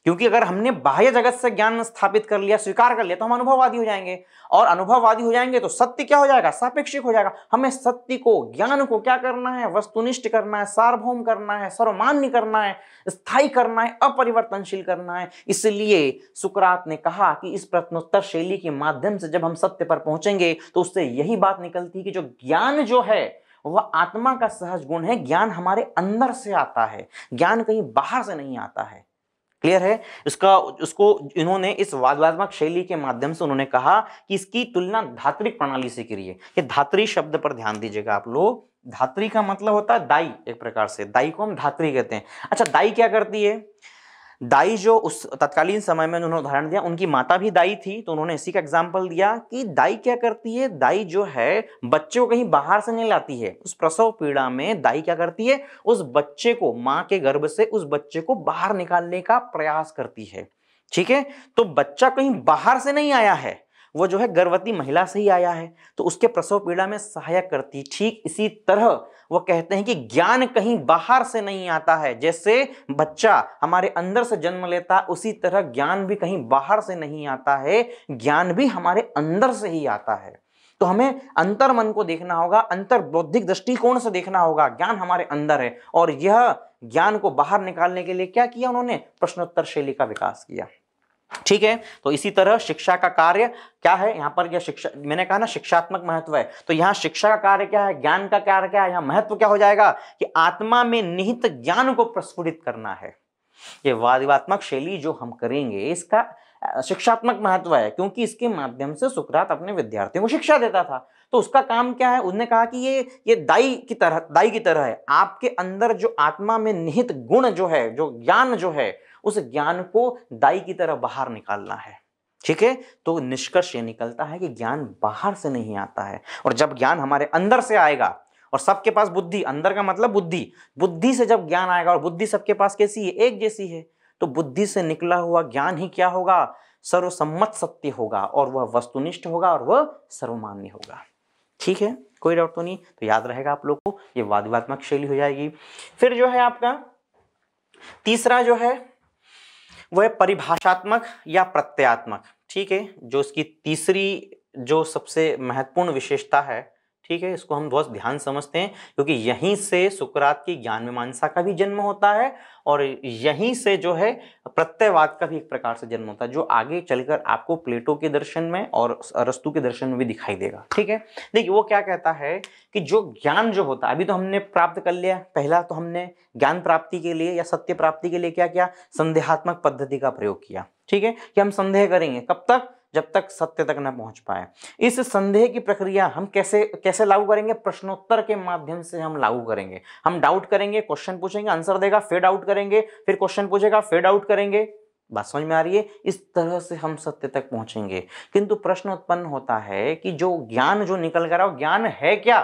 क्योंकि अगर हमने बाह्य जगत से ज्ञान स्थापित कर लिया स्वीकार कर लिया तो हम अनुभववादी हो जाएंगे और अनुभववादी हो जाएंगे तो सत्य क्या हो जाएगा सापेक्षिक हो जाएगा हमें सत्य को ज्ञान को क्या करना है वस्तुनिष्ठ करना है सार्वभौम करना है सर्वमान्य करना है स्थायी करना है अपरिवर्तनशील करना है इसलिए सुकरात ने कहा कि इस प्रश्नोत्तर शैली के माध्यम से जब हम सत्य पर पहुंचेंगे तो उससे यही बात निकलती है कि जो ज्ञान जो है वह आत्मा का सहज गुण है ज्ञान हमारे अंदर से आता है ज्ञान कहीं बाहर से नहीं आता है क्लियर है इसका उसको इन्होंने इस वादवात्मक शैली के माध्यम से उन्होंने कहा कि इसकी तुलना धात्रिक प्रणाली से करिए ये धात्री शब्द पर ध्यान दीजिएगा आप लोग धात्री का मतलब होता है दाई एक प्रकार से दाई को हम धात्री कहते हैं अच्छा दाई क्या करती है दाई जो उस तत्कालीन समय में उन्होंने उदाहरण दिया उनकी माता भी दाई थी तो उन्होंने इसी का एग्जाम्पल दिया कि दाई क्या करती है दाई जो है बच्चे को कहीं बाहर से नहीं लाती है उस प्रसव पीड़ा में दाई क्या करती है उस बच्चे को माँ के गर्भ से उस बच्चे को बाहर निकालने का प्रयास करती है ठीक है तो बच्चा कहीं बाहर से नहीं आया है वो जो है गर्भवती महिला से ही आया है तो उसके प्रसव पीड़ा में सहायक करती ठीक इसी तरह वो कहते हैं कि ज्ञान कहीं बाहर से नहीं आता है जैसे बच्चा हमारे अंदर से जन्म लेता उसी तरह ज्ञान भी कहीं बाहर से नहीं आता है ज्ञान भी हमारे अंदर से ही आता है तो हमें अंतर मन को देखना होगा अंतर बौद्धिक दृष्टिकोण से देखना होगा ज्ञान हमारे अंदर है और यह ज्ञान को बाहर निकालने के लिए क्या किया उन्होंने प्रश्नोत्तर शैली का विकास किया ठीक है तो इसी तरह शिक्षा का कार्य क्या है यहाँ पर यह शिक्षा मैंने कहा ना शिक्षात्मक महत्व है तो यहाँ शिक्षा का कार्य क्या है ज्ञान का कार्य क्या है यहाँ महत्व क्या हो जाएगा कि आत्मा में निहित ज्ञान को प्रस्फुटित करना है ये वादिवात्मक शैली जो हम करेंगे इसका शिक्षात्मक महत्व है क्योंकि इसके माध्यम से सुकरात अपने विद्यार्थियों को शिक्षा देता था तो उसका काम क्या है उसने कहा कि ये ये दाई की तरह दाई की तरह है आपके अंदर जो आत्मा में निहित गुण जो है जो ज्ञान जो है उस ज्ञान को दाई की तरह बाहर निकालना है ठीक है तो निष्कर्ष ये निकलता है कि ज्ञान बाहर से नहीं आता है और जब ज्ञान हमारे अंदर से आएगा और सबके पास बुद्धि अंदर का मतलब बुद्धि बुद्धि से जब ज्ञान आएगा और बुद्धि सबके पास कैसी है एक जैसी है तो बुद्धि से निकला हुआ ज्ञान ही क्या होगा सर्वसम्मत सत्य होगा और वह वस्तुनिष्ठ होगा और वह सर्वमान्य होगा ठीक है कोई डाउट तो नहीं तो याद रहेगा आप लोग को ये वादिवात्मक शैली हो जाएगी फिर जो है आपका तीसरा जो है वह परिभाषात्मक या प्रत्यात्मक ठीक है जो उसकी तीसरी जो सबसे महत्वपूर्ण विशेषता है ठीक है इसको हम बहुत ध्यान समझते हैं क्योंकि यहीं से सुकरात की ज्ञान मीमांसा का भी जन्म होता है और यहीं से जो है प्रत्ययवाद का भी एक प्रकार से जन्म होता है जो आगे चलकर आपको प्लेटो के दर्शन में और अरस्तु के दर्शन में भी दिखाई देगा ठीक है देखिए वो क्या कहता है कि जो ज्ञान जो होता है अभी तो हमने प्राप्त कर लिया पहला तो हमने ज्ञान प्राप्ति के लिए या सत्य प्राप्ति के लिए क्या किया संदेहात्मक पद्धति का प्रयोग किया ठीक है कि हम संदेह करेंगे कब तक जब तक सत्य तक न पहुंच पाए इस संदेह की प्रक्रिया हम कैसे कैसे लागू करेंगे प्रश्नोत्तर के माध्यम से हम लागू करेंगे हम डाउट करेंगे क्वेश्चन पूछेंगे आंसर देगा फिर डाउट करेंगे फिर क्वेश्चन पूछेगा फिर डाउट करेंगे बात समझ में आ रही है इस तरह से हम सत्य तक पहुंचेंगे किंतु प्रश्न उत्पन्न होता है कि जो ज्ञान जो निकल कर आओ ज्ञान है क्या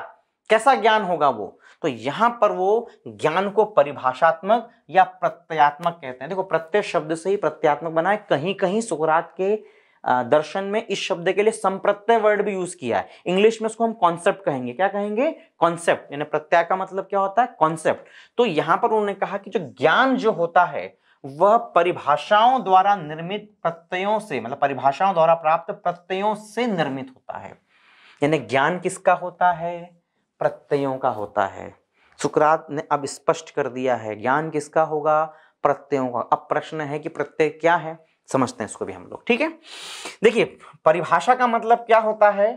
कैसा ज्ञान होगा वो तो यहां पर वो ज्ञान को परिभाषात्मक या प्रत्यात्मक कहते हैं देखो प्रत्यय शब्द से ही प्रत्यात्मक बनाए कहीं कहीं सुकरात के दर्शन में इस शब्द के लिए संप्रत्यय वर्ड भी यूज किया है इंग्लिश में उसको हम कॉन्सेप्ट कहेंगे क्या कहेंगे कॉन्सेप्ट यानी प्रत्यय का मतलब क्या होता है कॉन्सेप्ट तो यहां पर उन्होंने कहा कि जो ज्ञान जो होता है वह परिभाषाओं द्वारा निर्मित प्रत्ययों से मतलब परिभाषाओं द्वारा प्राप्त प्रत्ययों से निर्मित होता है यानी ज्ञान किसका होता है प्रत्ययों का होता है सुकरात ने अब स्पष्ट कर दिया है ज्ञान किसका होगा प्रत्ययों का अब प्रश्न है कि प्रत्यय क्या है समझते हैं इसको भी हम लोग ठीक है देखिए परिभाषा का मतलब क्या होता है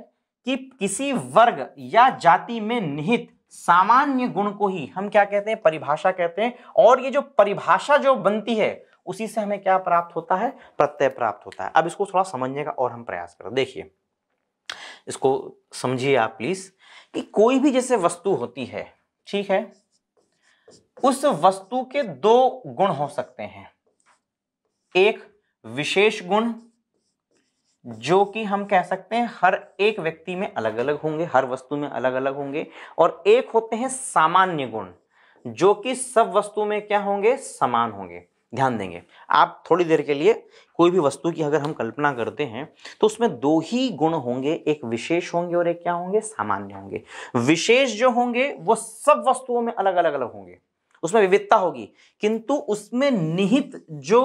कि किसी वर्ग या जाति में निहित सामान्य गुण को ही हम क्या कहते हैं परिभाषा कहते हैं और ये जो परिभाषा जो बनती है उसी से हमें क्या प्राप्त होता है प्रत्यय प्राप्त होता है अब इसको थोड़ा समझने का और हम प्रयास करें देखिए इसको समझिए आप प्लीज कि कोई भी जैसे वस्तु होती है ठीक है उस वस्तु के दो गुण हो सकते हैं एक विशेष गुण जो कि हम कह सकते हैं हर एक व्यक्ति में अलग अलग होंगे हर वस्तु में अलग अलग होंगे और एक होते हैं सामान्य गुण जो कि सब वस्तु में क्या होंगे समान होंगे ध्यान देंगे आप थोड़ी देर के लिए कोई भी वस्तु की अगर हम कल्पना करते हैं तो उसमें दो ही गुण होंगे एक विशेष होंगे और एक क्या होंगे सामान्य होंगे विशेष जो होंगे वो सब वस्तुओं में अलग अलग अलग होंगे उसमें विविधता होगी किंतु उसमें निहित जो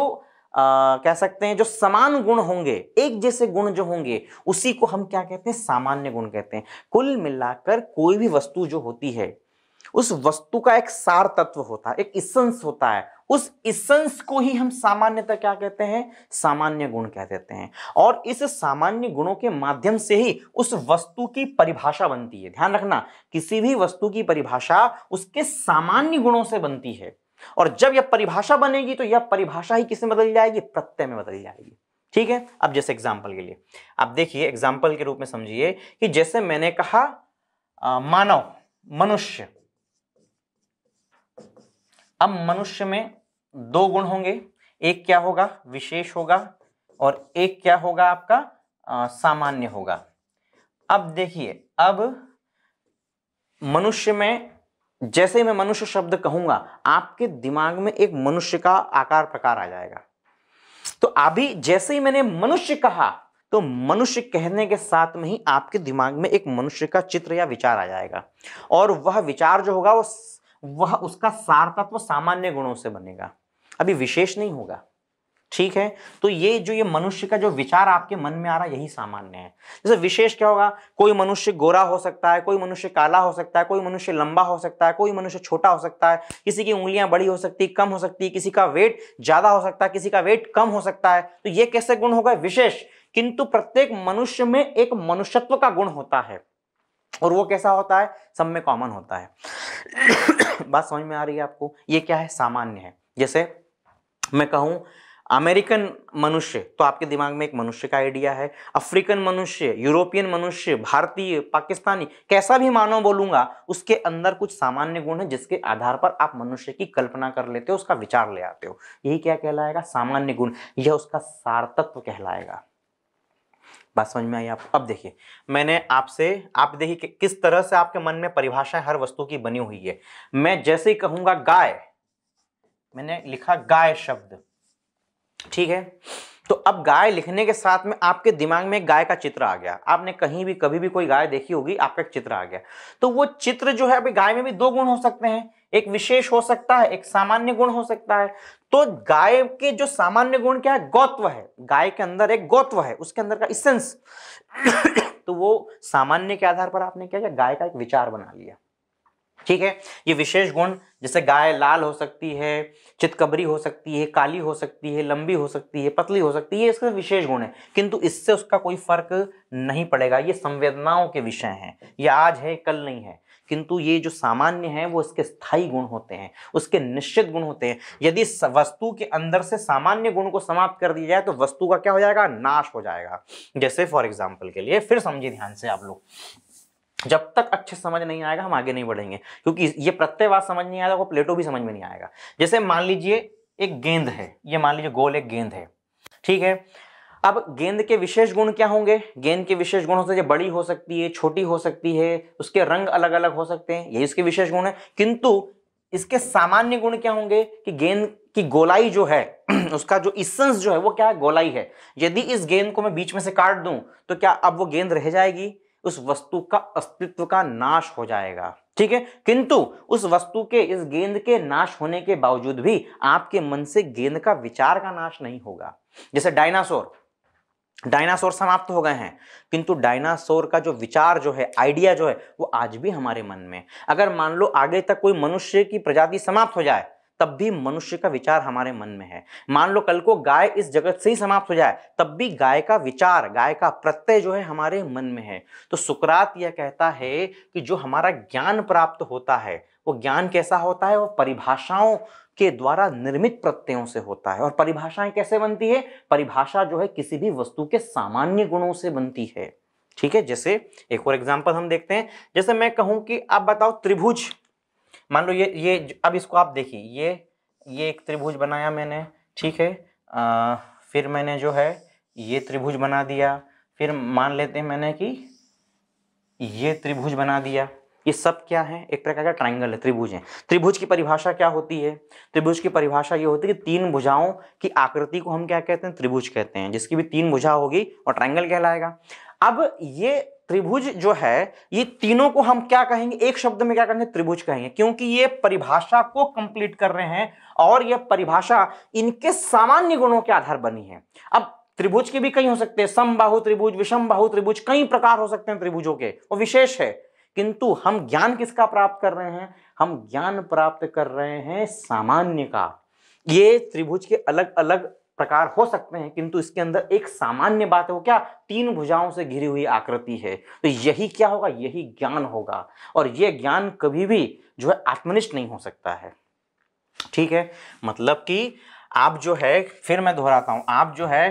आ, कह सकते हैं जो समान गुण होंगे एक जैसे गुण जो होंगे उसी को हम क्या कहते हैं सामान्य गुण कहते हैं कुल मिलाकर कोई भी वस्तु जो होती है उस वस्तु का एक सार तत्व होता है एक इसेंस होता है उस इसेंस को ही हम सामान्यतः क्या कहते हैं सामान्य गुण कह देते हैं और इस सामान्य गुणों के माध्यम से ही उस वस्तु की परिभाषा बनती है ध्यान रखना किसी भी वस्तु की परिभाषा उसके सामान्य गुणों से बनती है और जब यह परिभाषा बनेगी तो यह परिभाषा ही किसमें बदल जाएगी प्रत्यय में बदल जाएगी ठीक है अब जैसे एग्जाम्पल के लिए आप देखिए एग्जाम्पल के रूप में समझिए कि जैसे मैंने कहा आ, मानव मनुष्य अब मनुष्य में दो गुण होंगे एक क्या होगा विशेष होगा और एक क्या होगा आपका आ, सामान्य होगा अब देखिए अब मनुष्य में जैसे ही मैं मनुष्य शब्द कहूंगा आपके दिमाग में एक मनुष्य का आकार प्रकार आ जाएगा तो अभी जैसे ही मैंने मनुष्य कहा तो मनुष्य कहने के साथ में ही आपके दिमाग में एक मनुष्य का चित्र या विचार आ जाएगा और वह विचार जो होगा वो वह उसका सार तत्व सामान्य गुणों से बनेगा अभी विशेष नहीं होगा ठीक है तो ये जो ये मनुष्य का जो विचार आपके मन में आ रहा है यही सामान्य है जैसे विशेष क्या होगा कोई मनुष्य गोरा हो सकता है कोई मनुष्य काला हो सकता है कोई मनुष्य लंबा हो सकता है कोई मनुष्य छोटा हो सकता है किसी की उंगलियां बड़ी हो सकती है कम हो सकती है किसी का वेट ज्यादा हो सकता है किसी का वेट कम हो सकता है तो ये कैसे गुण होगा विशेष किंतु प्रत्येक मनुष्य में एक मनुष्यत्व का गुण होता है और वो कैसा होता है सब में कॉमन होता है [coughs] बात समझ में आ रही है आपको ये क्या है सामान्य है जैसे मैं कहूं अमेरिकन मनुष्य तो आपके दिमाग में एक मनुष्य का आइडिया है अफ्रीकन मनुष्य यूरोपियन मनुष्य भारतीय पाकिस्तानी कैसा भी मानव बोलूंगा उसके अंदर कुछ सामान्य गुण है जिसके आधार पर आप मनुष्य की कल्पना कर लेते हो उसका विचार ले आते हो यही क्या कहलाएगा सामान्य गुण यह उसका सार्थत्व कहलाएगा बात समझ में आई आप अब देखिए मैंने आपसे आप देखिए किस तरह से आपके मन में परिभाषाएं हर वस्तु की बनी हुई है मैं जैसे ही कहूंगा गाय मैंने लिखा गाय शब्द ठीक है तो अब गाय लिखने के साथ में आपके दिमाग में गाय का चित्र आ गया आपने कहीं भी कभी भी कोई गाय देखी होगी आपका एक चित्र आ गया तो वो चित्र जो है अभी गाय में भी दो गुण हो सकते हैं एक विशेष हो सकता है एक सामान्य गुण हो सकता है तो गाय के जो सामान्य गुण क्या है गौत्व है गाय के अंदर एक गौत्व है उसके अंदर का इसेंस [coughs] तो वो सामान्य के आधार पर आपने क्या किया गाय का एक विचार बना लिया ठीक है ये विशेष गुण जैसे गाय लाल हो सकती है चितकबरी हो सकती है काली हो सकती है लंबी हो सकती है पतली हो सकती है ये इसका विशेष गुण है किंतु इससे उसका कोई फर्क नहीं पड़ेगा ये संवेदनाओं के विषय हैं ये आज है कल नहीं है किंतु ये जो सामान्य है वो इसके स्थायी गुण होते हैं उसके निश्चित गुण होते हैं यदि वस्तु के अंदर से सामान्य गुण को समाप्त कर दिया जाए तो वस्तु का क्या हो जाएगा नाश हो जाएगा जैसे फॉर एग्जाम्पल के लिए फिर समझिए ध्यान से आप लोग जब तक अच्छे समझ नहीं आएगा हम आगे नहीं बढ़ेंगे क्योंकि ये प्रत्ययवाद समझ नहीं आएगा वो प्लेटो भी समझ में नहीं आएगा जैसे मान लीजिए एक गेंद है ये मान लीजिए गोल एक गेंद है ठीक है अब गेंद के विशेष गुण क्या होंगे गेंद के विशेष गुण होते बड़ी हो सकती है छोटी हो सकती है उसके रंग अलग अलग हो सकते हैं यही इसके विशेष गुण है किंतु इसके सामान्य गुण क्या होंगे कि गेंद की गोलाई जो है [clears throat] उसका जो इसेंस जो है वो क्या है गोलाई है यदि इस गेंद को मैं बीच में से काट दूं तो क्या अब वो गेंद रह जाएगी उस वस्तु का अस्तित्व का नाश हो जाएगा ठीक है किंतु उस वस्तु के इस गेंद के नाश होने के बावजूद भी आपके मन से गेंद का विचार का नाश नहीं होगा जैसे डायनासोर डायनासोर समाप्त हो गए हैं किंतु डायनासोर का जो विचार जो है आइडिया जो है वो आज भी हमारे मन में अगर मान लो आगे तक कोई मनुष्य की प्रजाति समाप्त हो जाए तब भी मनुष्य का विचार हमारे मन में है मान लो कल को गाय इस जगत से ही समाप्त हो जाए तब भी गाय का विचार गाय का प्रत्यय जो है हमारे मन में है तो सुकरात यह कहता है कि जो हमारा ज्ञान प्राप्त होता है वो ज्ञान कैसा होता है वो परिभाषाओं के द्वारा निर्मित प्रत्ययों से होता है और परिभाषाएं कैसे बनती है परिभाषा जो है किसी भी वस्तु के सामान्य गुणों से बनती है ठीक है जैसे एक और एग्जाम्पल हम देखते हैं जैसे मैं कहूं कि आप बताओ त्रिभुज मान लो ये ये अब इसको आप देखिए ये ये एक त्रिभुज बनाया मैंने ठीक है आ, फिर मैंने जो है ये त्रिभुज बना दिया फिर मान लेते हैं मैंने कि ये त्रिभुज बना दिया ये सब क्या है एक प्रकार का ट्राइंगल है त्रिभुज है त्रिभुज की परिभाषा क्या होती है त्रिभुज की परिभाषा ये होती है कि तीन भुजाओं की आकृति को हम क्या कहते हैं त्रिभुज कहते हैं जिसकी भी तीन भुजा होगी और ट्राइंगल कहलाएगा अब ये त्रिभुज जो है ये तीनों को हम क्या कहेंगे एक शब्द में क्या कहेंगे त्रिभुज कहेंगे क्योंकि ये परिभाषा को कंप्लीट कर रहे हैं और यह परिभाषा इनके सामान्य गुणों के आधार बनी है अब त्रिभुज के भी कई हो सकते हैं समबाहु त्रिभुज विषम बाहु त्रिभुज कई प्रकार हो सकते हैं त्रिभुजों के वो विशेष है किंतु हम ज्ञान किसका प्राप्त कर रहे हैं हम ज्ञान प्राप्त कर रहे हैं सामान्य का ये त्रिभुज के अलग अलग प्रकार हो सकते हैं किंतु इसके अंदर एक सामान्य बात है वो क्या तीन भुजाओं से घिरी हुई आकृति है तो यही क्या होगा यही ज्ञान होगा और ये ज्ञान कभी भी जो है आत्मनिष्ठ नहीं हो सकता है ठीक है मतलब कि आप जो है फिर मैं दोहराता हूं आप जो है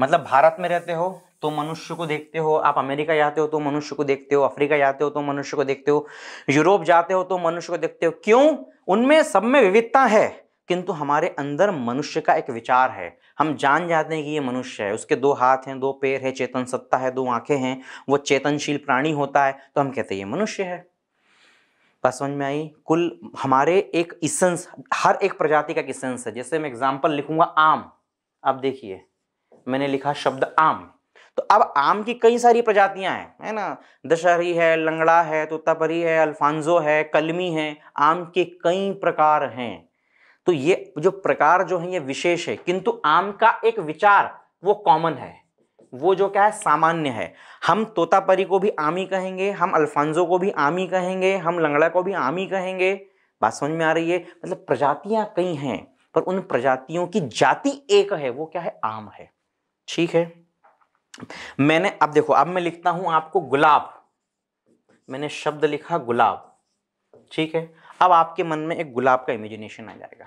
मतलब भारत में रहते हो तो मनुष्य को देखते हो आप अमेरिका जाते हो तो मनुष्य को देखते हो अफ्रीका जाते हो तो मनुष्य को देखते हो यूरोप जाते हो तो मनुष्य को देखते हो क्यों उनमें सब में विविधता है किंतु हमारे अंदर मनुष्य का एक विचार है हम जान जाते हैं कि ये मनुष्य है उसके दो हाथ हैं दो पैर है चेतन सत्ता है दो आंखें हैं वो चेतनशील प्राणी होता है तो हम कहते हैं ये मनुष्य है बस समझ में आई कुल हमारे एक इसेंस हर एक प्रजाति का एक इसेंस है जैसे मैं एग्जाम्पल लिखूंगा आम आप देखिए मैंने लिखा शब्द आम तो अब आम की कई सारी प्रजातियां हैं है ना दशहरी है लंगड़ा है तोतापरी है अल्फांजो है कलमी है आम के कई प्रकार हैं तो ये जो प्रकार जो है ये विशेष है किंतु आम का एक विचार वो कॉमन है वो जो क्या है सामान्य है हम तोतापरी को भी आमी कहेंगे हम अल्फांजो को भी आमी कहेंगे हम लंगड़ा को भी आमी कहेंगे बात समझ में आ रही है मतलब प्रजातियां कई हैं पर उन प्रजातियों की जाति एक है वो क्या है आम है ठीक है मैंने अब देखो अब मैं लिखता हूं आपको गुलाब मैंने शब्द लिखा गुलाब ठीक है अब आपके मन में एक गुलाब का इमेजिनेशन आ जाएगा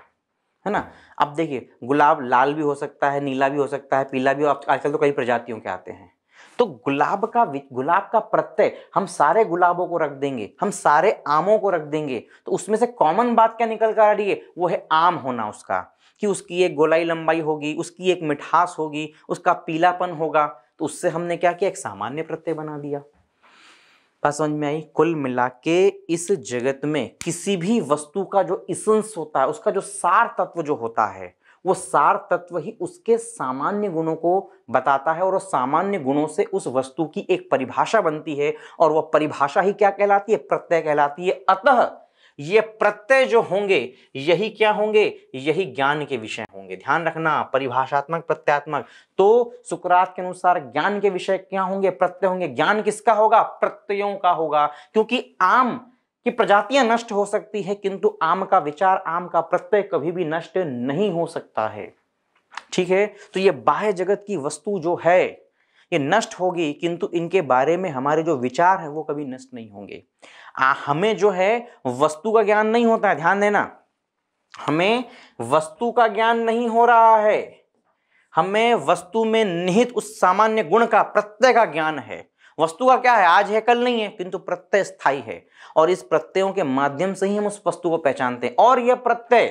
है ना अब देखिए गुलाब लाल भी हो सकता है नीला भी हो सकता है पीला भी आजकल तो कई प्रजातियों के आते हैं तो गुलाब का गुलाब का प्रत्यय हम सारे गुलाबों को रख देंगे हम सारे आमों को रख देंगे तो उसमें से कॉमन बात क्या निकल कर आ रही है वो है आम होना उसका कि उसकी एक गोलाई लंबाई होगी उसकी एक मिठास होगी उसका पीलापन होगा तो उससे हमने क्या किया एक सामान्य प्रत्यय बना दिया बात समझ में आई कुल मिला के इस जगत में किसी भी वस्तु का जो इसंस होता है उसका जो सार तत्व जो होता है वो सार तत्व ही उसके सामान्य गुणों को बताता है और सामान्य गुणों से उस वस्तु की एक परिभाषा बनती है और वह परिभाषा ही क्या कहलाती है प्रत्यय कहलाती है अतः ये प्रत्यय जो होंगे यही क्या होंगे यही ज्ञान के विषय होंगे ध्यान रखना परिभाषात्मक प्रत्यात्मक तो सुकरात के अनुसार ज्ञान के विषय क्या होंगे प्रत्यय होंगे ज्ञान किसका होगा प्रत्ययों का होगा क्योंकि आम कि प्रजातियां नष्ट हो सकती है किंतु आम का विचार आम का प्रत्यय कभी भी नष्ट नहीं हो सकता है ठीक है तो ये बाह्य जगत की वस्तु जो है ये नष्ट होगी किंतु इनके बारे में हमारे जो विचार है वो कभी नष्ट नहीं होंगे हमें जो है वस्तु का ज्ञान नहीं होता है ध्यान देना हमें वस्तु का ज्ञान नहीं हो रहा है हमें वस्तु में निहित उस सामान्य गुण का प्रत्यय का ज्ञान है वस्तु का क्या है आज है कल नहीं है किंतु प्रत्यय स्थायी है और इस प्रत्ययों के माध्यम से ही हम उस वस्तु को पहचानते हैं और यह प्रत्यय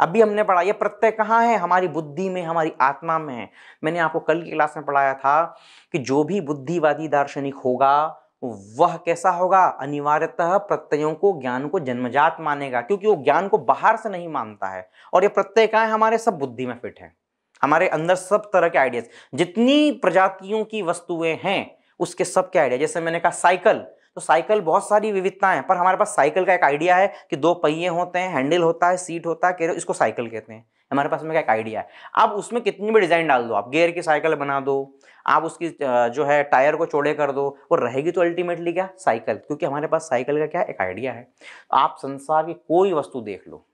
अभी हमने पढ़ा यह प्रत्यय कहाँ है हमारी बुद्धि में हमारी आत्मा में है मैंने आपको कल की क्लास में पढ़ाया था कि जो भी बुद्धिवादी दार्शनिक होगा तो वह कैसा होगा अनिवार्यतः प्रत्ययों को ज्ञान को जन्मजात मानेगा क्योंकि वो ज्ञान को बाहर से नहीं मानता है और ये प्रत्यय कहाँ हमारे सब बुद्धि में फिट है हमारे अंदर सब तरह के आइडियाज जितनी प्रजातियों की वस्तुएं हैं उसके सब के आइडिया जैसे मैंने कहा साइकिल तो साइकिल बहुत सारी विविधताएं हैं पर हमारे पास साइकिल का एक आइडिया है कि दो पहिए होते हैं हैंडल होता है सीट होता है इसको साइकिल कहते हैं हमारे पास में क्या एक आइडिया है आप उसमें कितनी भी डिज़ाइन डाल दो आप गेयर की साइकिल बना दो आप उसकी जो है टायर को चौड़े कर दो वो रहेगी तो अल्टीमेटली क्या साइकिल क्योंकि हमारे पास साइकिल का क्या एक आइडिया है आप संसार की कोई वस्तु देख लो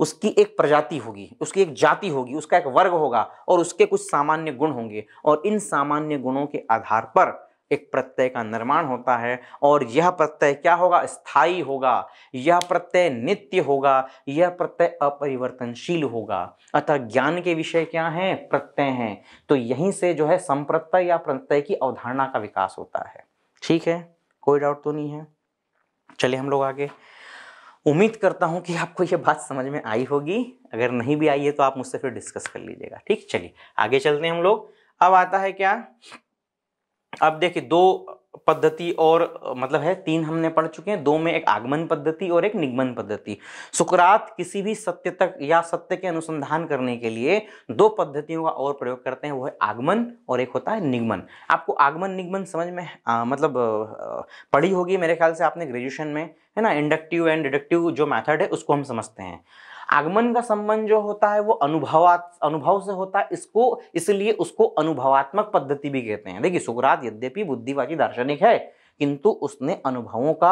उसकी एक प्रजाति होगी उसकी एक जाति होगी उसका एक वर्ग होगा और उसके कुछ सामान्य गुण होंगे और इन सामान्य गुणों के आधार पर एक प्रत्यय का निर्माण होता है और यह प्रत्यय क्या होगा स्थायी होगा यह प्रत्यय नित्य होगा यह प्रत्यय अपरिवर्तनशील होगा अतः ज्ञान के विषय क्या हैं प्रत्यय हैं तो यहीं से जो है संप्रत्यय या प्रत्यय की अवधारणा का विकास होता है ठीक है कोई डाउट तो नहीं है चले हम लोग आगे उम्मीद करता हूँ कि आपको यह बात समझ में आई होगी अगर नहीं भी आई है तो आप मुझसे फिर डिस्कस कर लीजिएगा ठीक चलिए आगे चलते हैं हम लोग अब आता है क्या अब देखिए दो पद्धति और मतलब है तीन हमने पढ़ चुके हैं दो में एक आगमन पद्धति और एक निगमन पद्धति सुकरात किसी भी सत्य तक या सत्य के अनुसंधान करने के लिए दो पद्धतियों का और प्रयोग करते हैं वो है आगमन और एक होता है निगमन आपको आगमन निगमन समझ में आ, मतलब पढ़ी होगी मेरे ख्याल से आपने ग्रेजुएशन में है ना इंडक्टिव एंड डिडक्टिव जो मैथड है उसको हम समझते हैं आगमन का संबंध जो होता है वो अनुभवात अनुभव से होता है इसको इसलिए उसको अनुभवात्मक पद्धति भी कहते हैं देखिए सुकरात यद्यपि बुद्धिवादी दार्शनिक है किंतु उसने अनुभवों का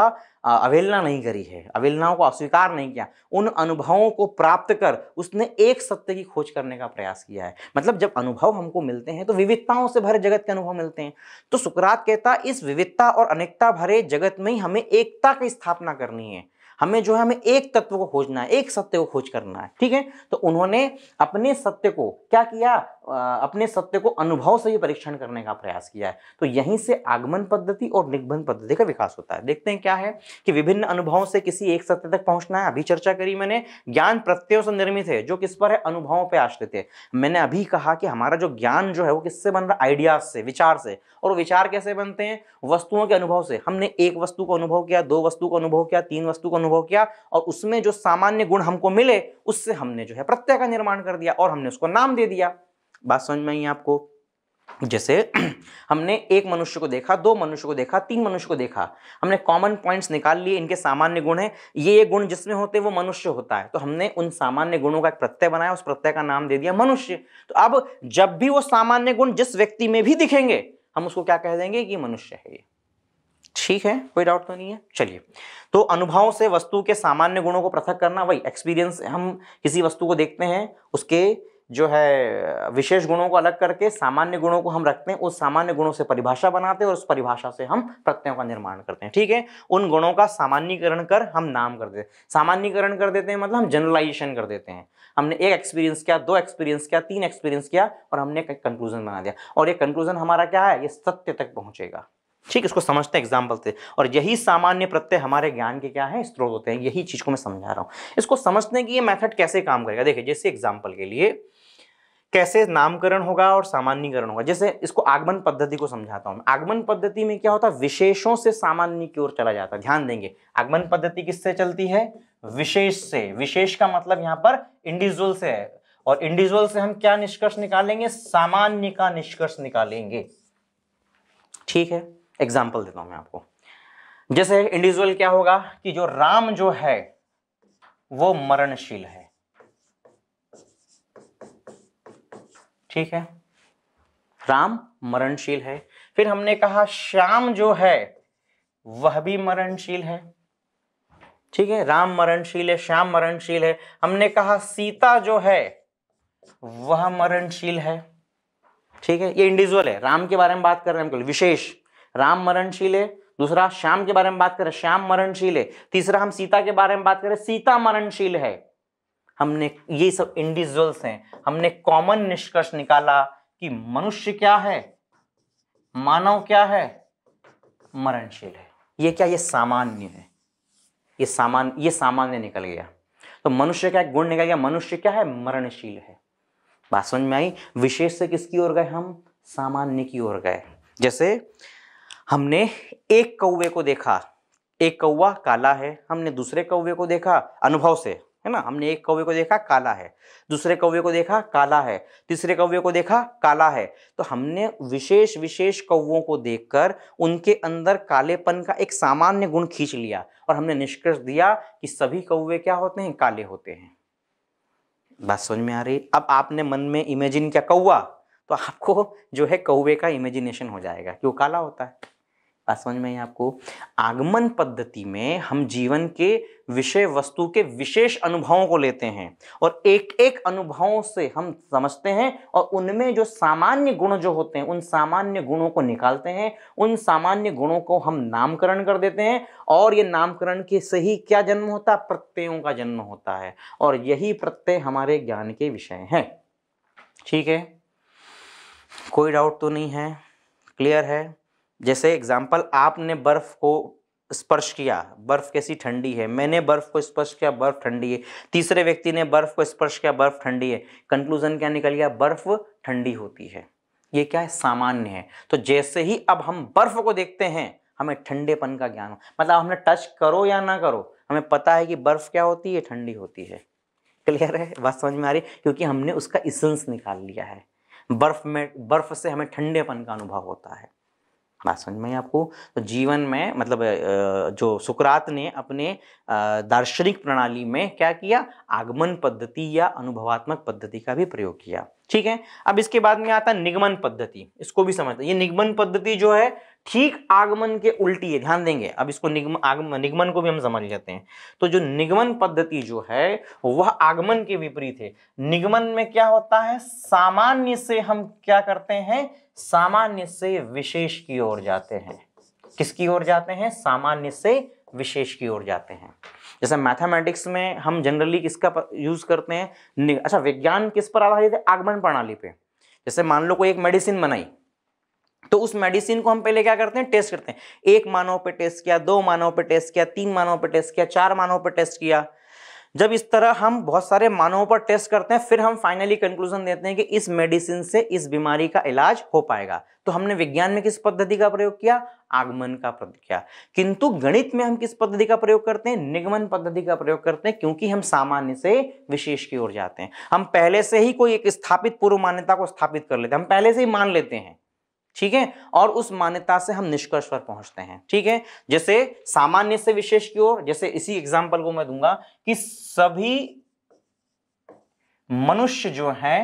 अवेलना नहीं करी है अवेलनाओं को अस्वीकार नहीं किया उन अनुभवों को प्राप्त कर उसने एक सत्य की खोज करने का प्रयास किया है मतलब जब अनुभव हमको मिलते हैं तो विविधताओं से भरे जगत के अनुभव मिलते हैं तो सुकरात कहता इस विविधता और अनेकता भरे जगत में ही हमें एकता की स्थापना करनी है हमें जो है हमें एक तत्व को खोजना है एक सत्य को खोज करना है ठीक है तो उन्होंने अपने सत्य को क्या किया अपने सत्य को अनुभव से ही परीक्षण करने का प्रयास किया है तो यहीं से आगमन पद्धति और निगमन पद्धति का विकास होता है देखते हैं क्या है कि विभिन्न अनुभवों से किसी एक सत्य तक पहुंचना है अभी चर्चा करी मैंने ज्ञान प्रत्ययों से निर्मित है जो किस पर है अनुभवों पर आश्रित है मैंने अभी कहा कि हमारा जो ज्ञान जो है वो किससे बन रहा आइडियाज से विचार से और विचार कैसे बनते हैं वस्तुओं के अनुभव से हमने एक वस्तु को अनुभव किया दो वस्तु को अनुभव किया तीन वस्तु को अनुभव किया और उसमें जो सामान्य गुण हमको मिले उससे हमने जो है प्रत्यय का निर्माण कर दिया और हमने उसको नाम दे दिया बात समझ में आई आपको जैसे [clears throat] हमने एक मनुष्य को देखा दो मनुष्य को देखा तीन मनुष्य को देखा हमने कॉमन पॉइंट्स निकाल लिए इनके सामान्य गुण हैं ये ये गुण जिसमें होते हैं वो मनुष्य होता है तो हमने उन सामान्य गुणों का एक प्रत्यय बनाया उस प्रत्यय का नाम दे दिया मनुष्य तो अब जब भी वो सामान्य गुण जिस व्यक्ति में भी दिखेंगे हम उसको क्या कह देंगे कि मनुष्य है ये ठीक है कोई डाउट तो नहीं है चलिए तो अनुभवों से वस्तु के सामान्य गुणों को पृथक करना वही एक्सपीरियंस हम किसी वस्तु को देखते हैं उसके जो है विशेष गुणों को अलग करके सामान्य गुणों को हम रखते हैं उस सामान्य गुणों से परिभाषा बनाते हैं और उस परिभाषा से हम प्रत्ययों का निर्माण करते हैं ठीक है उन गुणों का सामान्यकरण कर हम नाम कर देते हैं सामान्यकरण कर देते हैं मतलब हम जनरलाइजेशन कर देते हैं हमने एक एक्सपीरियंस किया दो एक्सपीरियंस किया तीन एक्सपीरियंस किया और हमने एक कंक्लूजन बना दिया और ये कंक्लूजन हमारा क्या है ये सत्य तक पहुँचेगा ठीक इसको समझते हैं एग्जाम्पल से और यही सामान्य प्रत्यय हमारे ज्ञान के क्या है स्त्रोत होते हैं यही चीज़ को मैं समझा रहा हूँ इसको समझने की ये मेथड कैसे काम करेगा देखिए जैसे एग्जाम्पल के लिए कैसे नामकरण होगा और सामान्यकरण होगा जैसे इसको आगमन पद्धति को समझाता हूं आगमन पद्धति में क्या होता है विशेषों से सामान्य की ओर चला जाता है ध्यान देंगे आगमन पद्धति किससे चलती है विशेष से विशेष का मतलब यहां पर इंडिविजुअल से है और इंडिविजुअल से हम क्या निष्कर्ष निकालेंगे सामान्य का निष्कर्ष निकालेंगे ठीक है एग्जाम्पल देता हूं मैं आपको जैसे इंडिविजुअल क्या होगा कि जो राम जो है वो मरणशील है ठीक है राम मरणशील है फिर हमने कहा श्याम जो है वह भी मरणशील है ठीक है राम मरणशील है श्याम मरणशील है हमने कहा सीता जो है वह मरणशील है ठीक है ये इंडिविजुअल है राम के बारे में बात कर रहे हैं हम विशेष राम मरणशील है दूसरा श्याम के बारे में बात करें श्याम मरणशील है तीसरा हम सीता के बारे में बात करें सीता मरणशील है हमने ये सब इंडिविजुअल्स हैं हमने कॉमन निष्कर्ष निकाला कि मनुष्य क्या है मानव क्या है मरणशील है ये क्या ये सामान्य है ये सामान ये सामान्य निकल गया तो मनुष्य का एक गुण निकल गया मनुष्य क्या है मरणशील है बात समझ में आई विशेष से किसकी ओर गए हम सामान्य की ओर गए जैसे हमने एक कौवे को देखा एक कौवा काला है हमने दूसरे कौवे को देखा अनुभव से है ना हमने एक कौवे को देखा काला है दूसरे कौवे को देखा काला है तीसरे कौवे को देखा काला है तो हमने विशेष विशेष कौवों को देखकर उनके अंदर कालेपन का एक सामान्य गुण खींच लिया और हमने निष्कर्ष दिया कि सभी कौवे क्या होते हैं काले होते हैं बात समझ में आ रही अब आपने मन में इमेजिन किया कौवा तो आपको जो है कौवे का इमेजिनेशन हो जाएगा कि वो काला होता है बात समझ में आई आपको आगमन पद्धति में हम जीवन के विषय वस्तु के विशेष अनुभवों को लेते हैं और एक एक अनुभवों से हम समझते हैं और उनमें जो सामान्य गुण जो होते हैं उन सामान्य गुणों को निकालते हैं उन सामान्य गुणों को हम नामकरण कर देते हैं और ये नामकरण के से ही क्या जन्म होता है प्रत्ययों का जन्म होता है और यही प्रत्यय हमारे ज्ञान के विषय हैं ठीक है कोई डाउट तो नहीं है क्लियर है जैसे एग्जाम्पल आपने बर्फ़ को स्पर्श किया बर्फ़ कैसी ठंडी है मैंने बर्फ़ को स्पर्श किया बर्फ़ ठंडी है तीसरे व्यक्ति ने बर्फ़ को स्पर्श किया बर्फ़ ठंडी है कंक्लूज़न क्या निकल गया बर्फ़ ठंडी होती है ये क्या है सामान्य है तो जैसे ही अब हम बर्फ़ को देखते हैं हमें ठंडेपन का ज्ञान मतलब हमने टच करो या ना करो हमें पता है कि बर्फ़ क्या होती है ठंडी होती है क्लियर है बात समझ में आ रही क्योंकि हमने उसका इसेंस निकाल लिया है बर्फ़ में बर्फ़ से हमें ठंडेपन का अनुभव होता है बात समझ में आपको तो जीवन में मतलब जो सुकरात ने अपने दार्शनिक प्रणाली में क्या किया आगमन पद्धति या अनुभवात्मक पद्धति का भी प्रयोग किया ठीक है अब इसके बाद में आता निगमन पद्धति इसको भी समझते ये निगमन पद्धति जो है ठीक आगमन के उल्टी है ध्यान देंगे अब इसको निगम आगमन निगमन को भी हम समझ लेते हैं तो जो निगमन पद्धति जो है वह आगमन के विपरीत है निगमन में क्या होता है सामान्य से हम क्या करते हैं सामान्य से विशेष की ओर जाते हैं किसकी ओर जाते हैं सामान्य से विशेष की ओर जाते हैं जैसे मैथमेटिक्स में हम जनरली किसका यूज करते हैं अच्छा विज्ञान किस पर आधारित है आगमन प्रणाली पे जैसे मान लो कोई एक मेडिसिन बनाई तो उस मेडिसिन को हम पहले क्या करते हैं टेस्ट करते हैं एक मानव पे टेस्ट किया दो मानव पे टेस्ट किया तीन मानव पे टेस्ट किया चार मानव पे टेस्ट किया जब इस तरह हम बहुत सारे मानवों पर टेस्ट करते हैं फिर हम फाइनली कंक्लूजन देते हैं कि इस मेडिसिन से इस बीमारी का इलाज हो पाएगा तो हमने विज्ञान में किस पद्धति का प्रयोग किया आगमन का प्रयोग किया किंतु गणित में हम किस पद्धति का प्रयोग करते हैं निगमन पद्धति का प्रयोग करते हैं क्योंकि हम सामान्य से विशेष की ओर जाते हैं हम पहले से ही कोई एक स्थापित पूर्व मान्यता को स्थापित कर लेते हैं हम पहले से ही मान लेते हैं ठीक है और उस मान्यता से हम निष्कर्ष पर पहुंचते हैं ठीक है जैसे सामान्य से विशेष की ओर जैसे इसी एग्जाम्पल को मैं दूंगा कि सभी मनुष्य जो है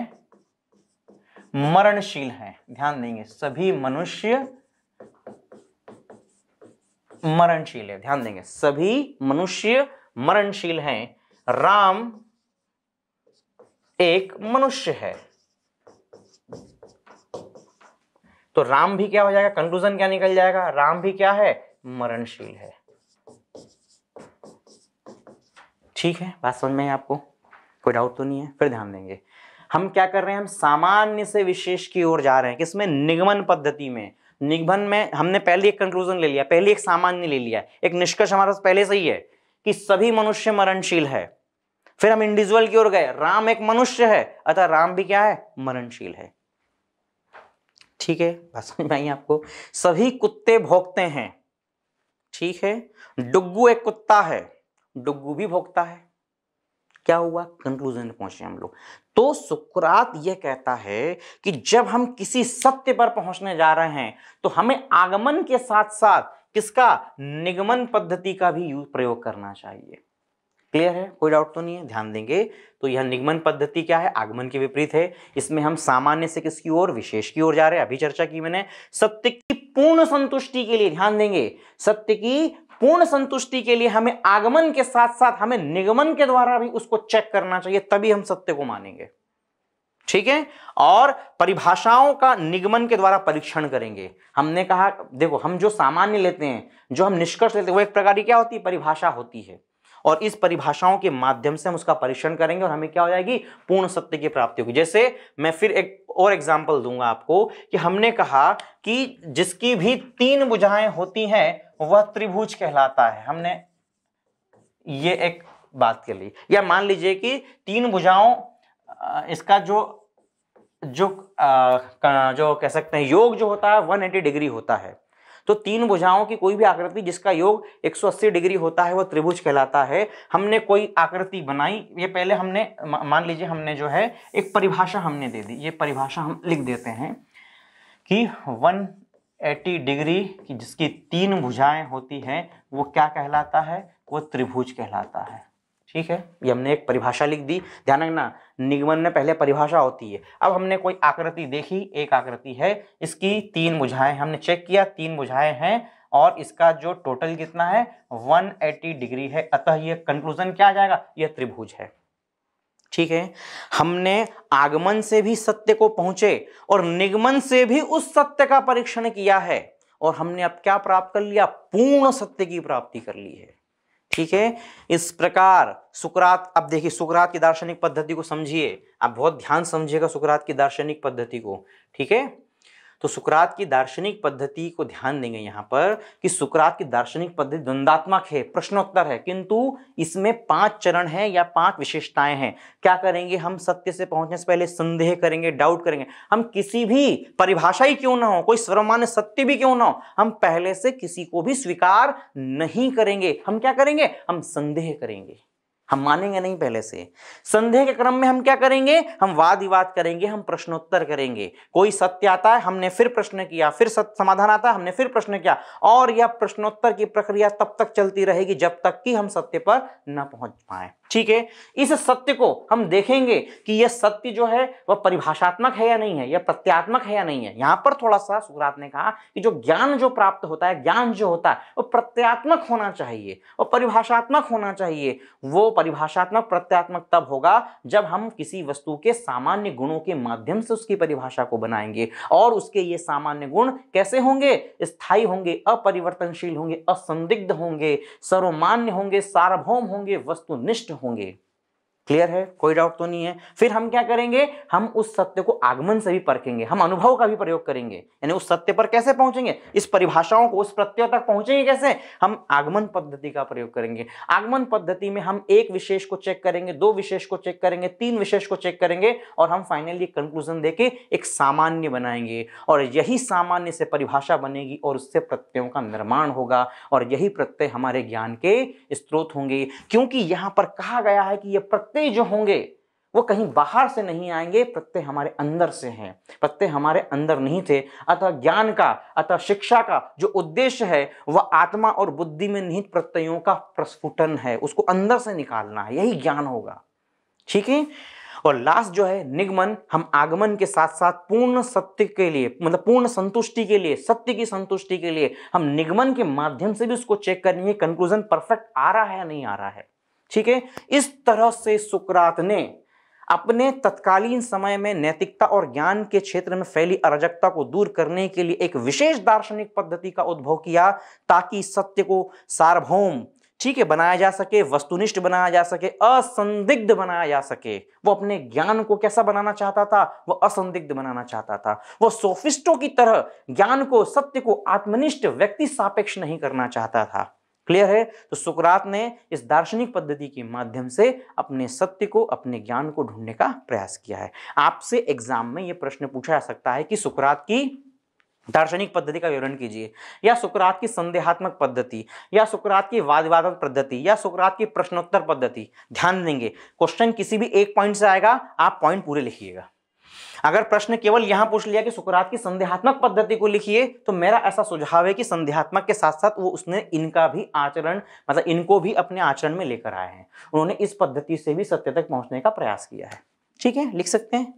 मरणशील है ध्यान देंगे सभी मनुष्य मरणशील है ध्यान देंगे सभी मनुष्य मरणशील हैं राम एक मनुष्य है तो राम भी क्या हो जाएगा कंक्लूजन क्या निकल जाएगा राम भी क्या है मरणशील है ठीक है बात समझ में आपको कोई डाउट तो नहीं है फिर ध्यान देंगे हम क्या कर रहे हैं हम सामान्य से विशेष की ओर जा रहे हैं किसमें निगमन पद्धति में निगमन में हमने पहले एक कंक्लूजन ले लिया पहले एक सामान्य ले लिया एक निष्कर्ष हमारे पास पहले से ही है कि सभी मनुष्य मरणशील है फिर हम इंडिविजुअल की ओर गए राम एक मनुष्य है अतः राम भी क्या है मरणशील है ठीक है बात समझ में आई आपको सभी कुत्ते भोगते हैं ठीक है डुग्गू एक कुत्ता है डुग्गू भी भोगता है क्या हुआ कंक्लूजन पहुंचे हम लोग तो सुकरात यह कहता है कि जब हम किसी सत्य पर पहुंचने जा रहे हैं तो हमें आगमन के साथ साथ किसका निगमन पद्धति का भी प्रयोग करना चाहिए क्लियर है कोई डाउट तो नहीं है ध्यान देंगे तो यह निगमन पद्धति क्या है आगमन के विपरीत है इसमें हम सामान्य से किसकी ओर विशेष की ओर जा रहे हैं अभी चर्चा की मैंने सत्य की पूर्ण संतुष्टि के लिए ध्यान देंगे सत्य की पूर्ण संतुष्टि के लिए हमें आगमन के साथ साथ हमें निगमन के द्वारा भी उसको चेक करना चाहिए तभी हम सत्य को मानेंगे ठीक है और परिभाषाओं का निगमन के द्वारा परीक्षण करेंगे हमने कहा देखो हम जो सामान्य लेते हैं जो हम निष्कर्ष लेते हैं वो एक प्रकार की क्या होती है परिभाषा होती है और इस परिभाषाओं के माध्यम से हम उसका परीक्षण करेंगे और हमें क्या हो जाएगी पूर्ण सत्य की प्राप्ति होगी जैसे मैं फिर एक और एग्जाम्पल दूंगा आपको कि हमने कहा कि जिसकी भी तीन बुझाएं होती हैं वह त्रिभुज कहलाता है हमने ये एक बात के लिए या मान लीजिए कि तीन भुजाओं इसका जो जो आ, जो कह सकते हैं योग जो होता है 180 डिग्री होता है तो तीन भुजाओं की कोई भी आकृति जिसका योग 180 डिग्री होता है वो त्रिभुज कहलाता है हमने कोई आकृति बनाई ये पहले हमने मान लीजिए हमने जो है एक परिभाषा हमने दे दी ये परिभाषा हम लिख देते हैं कि वन एटी डिग्री की जिसकी तीन भुजाएं होती हैं वो क्या कहलाता है वो त्रिभुज कहलाता है ठीक है ये हमने एक परिभाषा लिख दी ध्यान रखना निगमन में पहले परिभाषा होती है अब हमने कोई आकृति देखी एक आकृति है इसकी तीन बुझाएं हमने चेक किया तीन बुझाएं हैं और इसका जो टोटल कितना है 180 डिग्री है अतः ये कंक्लूजन क्या आ जाएगा यह त्रिभुज है ठीक है हमने आगमन से भी सत्य को पहुंचे और निगमन से भी उस सत्य का परीक्षण किया है और हमने अब क्या प्राप्त कर लिया पूर्ण सत्य की प्राप्ति कर ली है ठीक है इस प्रकार सुकरात अब देखिए सुकरात की दार्शनिक पद्धति को समझिए आप बहुत ध्यान समझिएगा सुकरात की दार्शनिक पद्धति को ठीक है तो सुकरात की दार्शनिक पद्धति को ध्यान देंगे यहाँ पर कि सुकरात की दार्शनिक पद्धति द्वंदात्मक है प्रश्नोत्तर है किंतु इसमें पांच चरण हैं या पांच विशेषताएं हैं क्या करेंगे हम सत्य से पहुंचने से पहले संदेह करेंगे डाउट करेंगे हम किसी भी परिभाषा ही क्यों ना हो कोई सर्वमान्य सत्य भी क्यों ना हो हम पहले से किसी को भी स्वीकार नहीं करेंगे हम क्या करेंगे हम संदेह करेंगे हम मानेंगे नहीं पहले से संदेह के क्रम में हम क्या करेंगे हम वाद विवाद करेंगे हम प्रश्नोत्तर करेंगे कोई सत्य आता है हमने फिर प्रश्न किया फिर सत्य समाधान आता है हमने फिर प्रश्न किया और यह प्रश्नोत्तर की प्रक्रिया तब तक चलती रहेगी जब तक कि हम सत्य पर न पहुंच पाए ठीक है इस सत्य को हम देखेंगे कि यह सत्य जो है वह परिभाषात्मक है या नहीं है यह प्रत्यात्मक है या नहीं है यहां पर थोड़ा सा सुकरात ने कहा कि जो ज्ञान जो प्राप्त होता है ज्ञान जो होता है वह प्रत्यात्मक होना चाहिए और परिभाषात्मक होना चाहिए वो परिभाषात्मक प्रत्यात्मक तब होगा जब हम किसी वस्तु के सामान्य गुणों के माध्यम से उसकी परिभाषा को बनाएंगे और उसके ये सामान्य गुण कैसे होंगे स्थायी होंगे अपरिवर्तनशील होंगे असंदिग्ध होंगे सर्वमान्य होंगे सार्वभौम होंगे वस्तुनिष्ठ होंगे क्लियर है कोई डाउट तो नहीं है फिर हम क्या करेंगे हम उस सत्य को आगमन से भी परखेंगे हम अनुभव का भी प्रयोग करेंगे यानी उस सत्य पर कैसे पहुंचेंगे इस परिभाषाओं को उस प्रत्यय तक पहुंचेंगे कैसे हम आगमन पद्धति का प्रयोग करेंगे आगमन पद्धति में हम एक विशेष को चेक करेंगे दो विशेष को चेक करेंगे तीन विशेष को चेक करेंगे और हम फाइनली कंक्लूजन देके एक सामान्य बनाएंगे और यही सामान्य से परिभाषा बनेगी और उससे प्रत्ययों का निर्माण होगा और यही प्रत्यय हमारे ज्ञान के स्त्रोत होंगे क्योंकि यहाँ पर कहा गया है कि यह प्रत्यय प्रत्यय जो होंगे वो कहीं बाहर से नहीं आएंगे प्रत्यय हमारे अंदर से हैं प्रत्यय हमारे अंदर नहीं थे अतः ज्ञान का अतः शिक्षा का जो उद्देश्य है वह आत्मा और बुद्धि में निहित प्रत्ययों का प्रस्फुटन है उसको अंदर से निकालना है यही ज्ञान होगा ठीक है और लास्ट जो है निगमन हम आगमन के साथ साथ पूर्ण सत्य के लिए मतलब पूर्ण संतुष्टि के लिए सत्य की संतुष्टि के लिए हम निगमन के माध्यम से भी उसको चेक करेंगे कंक्लूजन परफेक्ट आ रहा है या नहीं आ रहा है ठीक है इस तरह से सुकरात ने अपने तत्कालीन समय में नैतिकता और ज्ञान के क्षेत्र में फैली अराजकता को दूर करने के लिए एक विशेष दार्शनिक पद्धति का उद्भव किया ताकि सत्य को सार्वभौम ठीक है बनाया जा सके वस्तुनिष्ठ बनाया जा सके असंदिग्ध बनाया जा सके वो अपने ज्ञान को कैसा बनाना चाहता था वो असंदिग्ध बनाना चाहता था वो सोफिस्टों की तरह ज्ञान को सत्य को आत्मनिष्ठ व्यक्ति सापेक्ष नहीं करना चाहता था क्लियर है तो सुकरात ने इस दार्शनिक पद्धति के माध्यम से अपने सत्य को अपने ज्ञान को ढूंढने का प्रयास किया है आपसे एग्जाम में यह प्रश्न पूछा जा सकता है कि सुकरात की दार्शनिक पद्धति का विवरण कीजिए या सुकरात की संदेहात्मक पद्धति या सुकरात की वादवादात्मक पद्धति या सुकरात की प्रश्नोत्तर पद्धति ध्यान देंगे क्वेश्चन किसी भी एक पॉइंट से आएगा आप पॉइंट पूरे लिखिएगा अगर प्रश्न केवल यहां पूछ लिया कि सुकरात की संध्यात्मक पद्धति को लिखिए तो मेरा ऐसा सुझाव है कि संध्यात्मक के साथ साथ वो उसने इनका भी आचरण मतलब इनको भी अपने आचरण में लेकर आए हैं उन्होंने इस पद्धति से भी सत्य तक पहुंचने का प्रयास किया है ठीक है लिख सकते हैं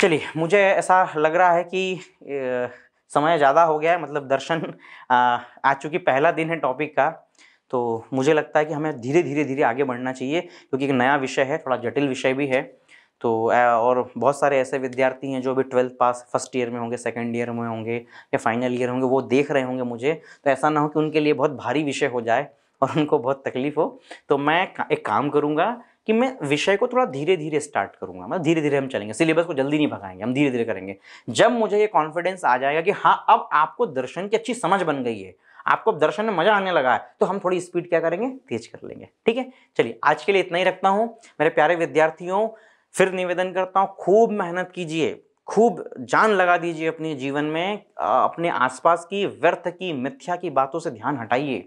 चलिए मुझे ऐसा लग रहा है कि ए, समय ज़्यादा हो गया है मतलब दर्शन आज चुकी पहला दिन है टॉपिक का तो मुझे लगता है कि हमें धीरे धीरे धीरे आगे बढ़ना चाहिए क्योंकि एक नया विषय है थोड़ा जटिल विषय भी है तो और बहुत सारे ऐसे विद्यार्थी हैं जो भी ट्वेल्थ पास फर्स्ट ईयर में होंगे सेकेंड ईयर में होंगे या फाइनल ईयर होंगे वो देख रहे होंगे मुझे तो ऐसा ना हो कि उनके लिए बहुत भारी विषय हो जाए और उनको बहुत तकलीफ हो तो मैं एक काम करूँगा कि मैं विषय को थोड़ा धीरे धीरे स्टार्ट करूंगा मतलब धीरे धीरे हम चलेंगे सिलेबस को जल्दी नहीं भगाएंगे हम धीरे धीरे करेंगे जब मुझे ये कॉन्फिडेंस आ जाएगा कि हाँ अब आपको दर्शन की अच्छी समझ बन गई है आपको अब दर्शन में मजा आने लगा है तो हम थोड़ी स्पीड क्या करेंगे तेज कर लेंगे ठीक है चलिए आज के लिए इतना ही रखता हूँ मेरे प्यारे विद्यार्थियों फिर निवेदन करता हूँ खूब मेहनत कीजिए खूब जान लगा दीजिए अपने जीवन में अपने आसपास की व्यर्थ की मिथ्या की बातों से ध्यान हटाइए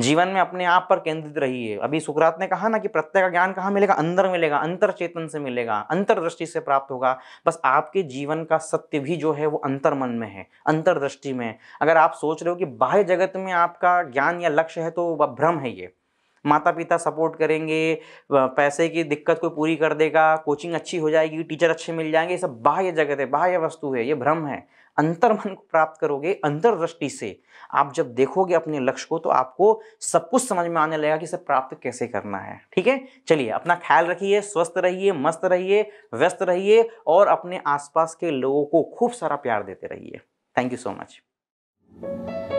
जीवन में अपने आप पर केंद्रित रहिए अभी सुकरात ने कहा ना कि प्रत्यय का ज्ञान कहाँ मिलेगा अंदर मिलेगा अंतर चेतन से मिलेगा अंतर्दृष्टि से प्राप्त होगा बस आपके जीवन का सत्य भी जो है वो अंतर मन में है अंतरदृष्टि में अगर आप सोच रहे हो कि बाह्य जगत में आपका ज्ञान या लक्ष्य है तो वह भ्रम है ये माता पिता सपोर्ट करेंगे पैसे की दिक्कत कोई पूरी कर देगा कोचिंग अच्छी हो जाएगी टीचर अच्छे मिल जाएंगे ये सब बाह्य जगत है बाह्य वस्तु है ये भ्रम है अंतर मन को प्राप्त करोगे अंतर दृष्टि से आप जब देखोगे अपने लक्ष्य को तो आपको सब कुछ समझ में आने लगेगा कि इसे प्राप्त कैसे करना है ठीक है चलिए अपना ख्याल रखिए स्वस्थ रहिए मस्त रहिए व्यस्त रहिए और अपने आसपास के लोगों को खूब सारा प्यार देते रहिए थैंक यू सो मच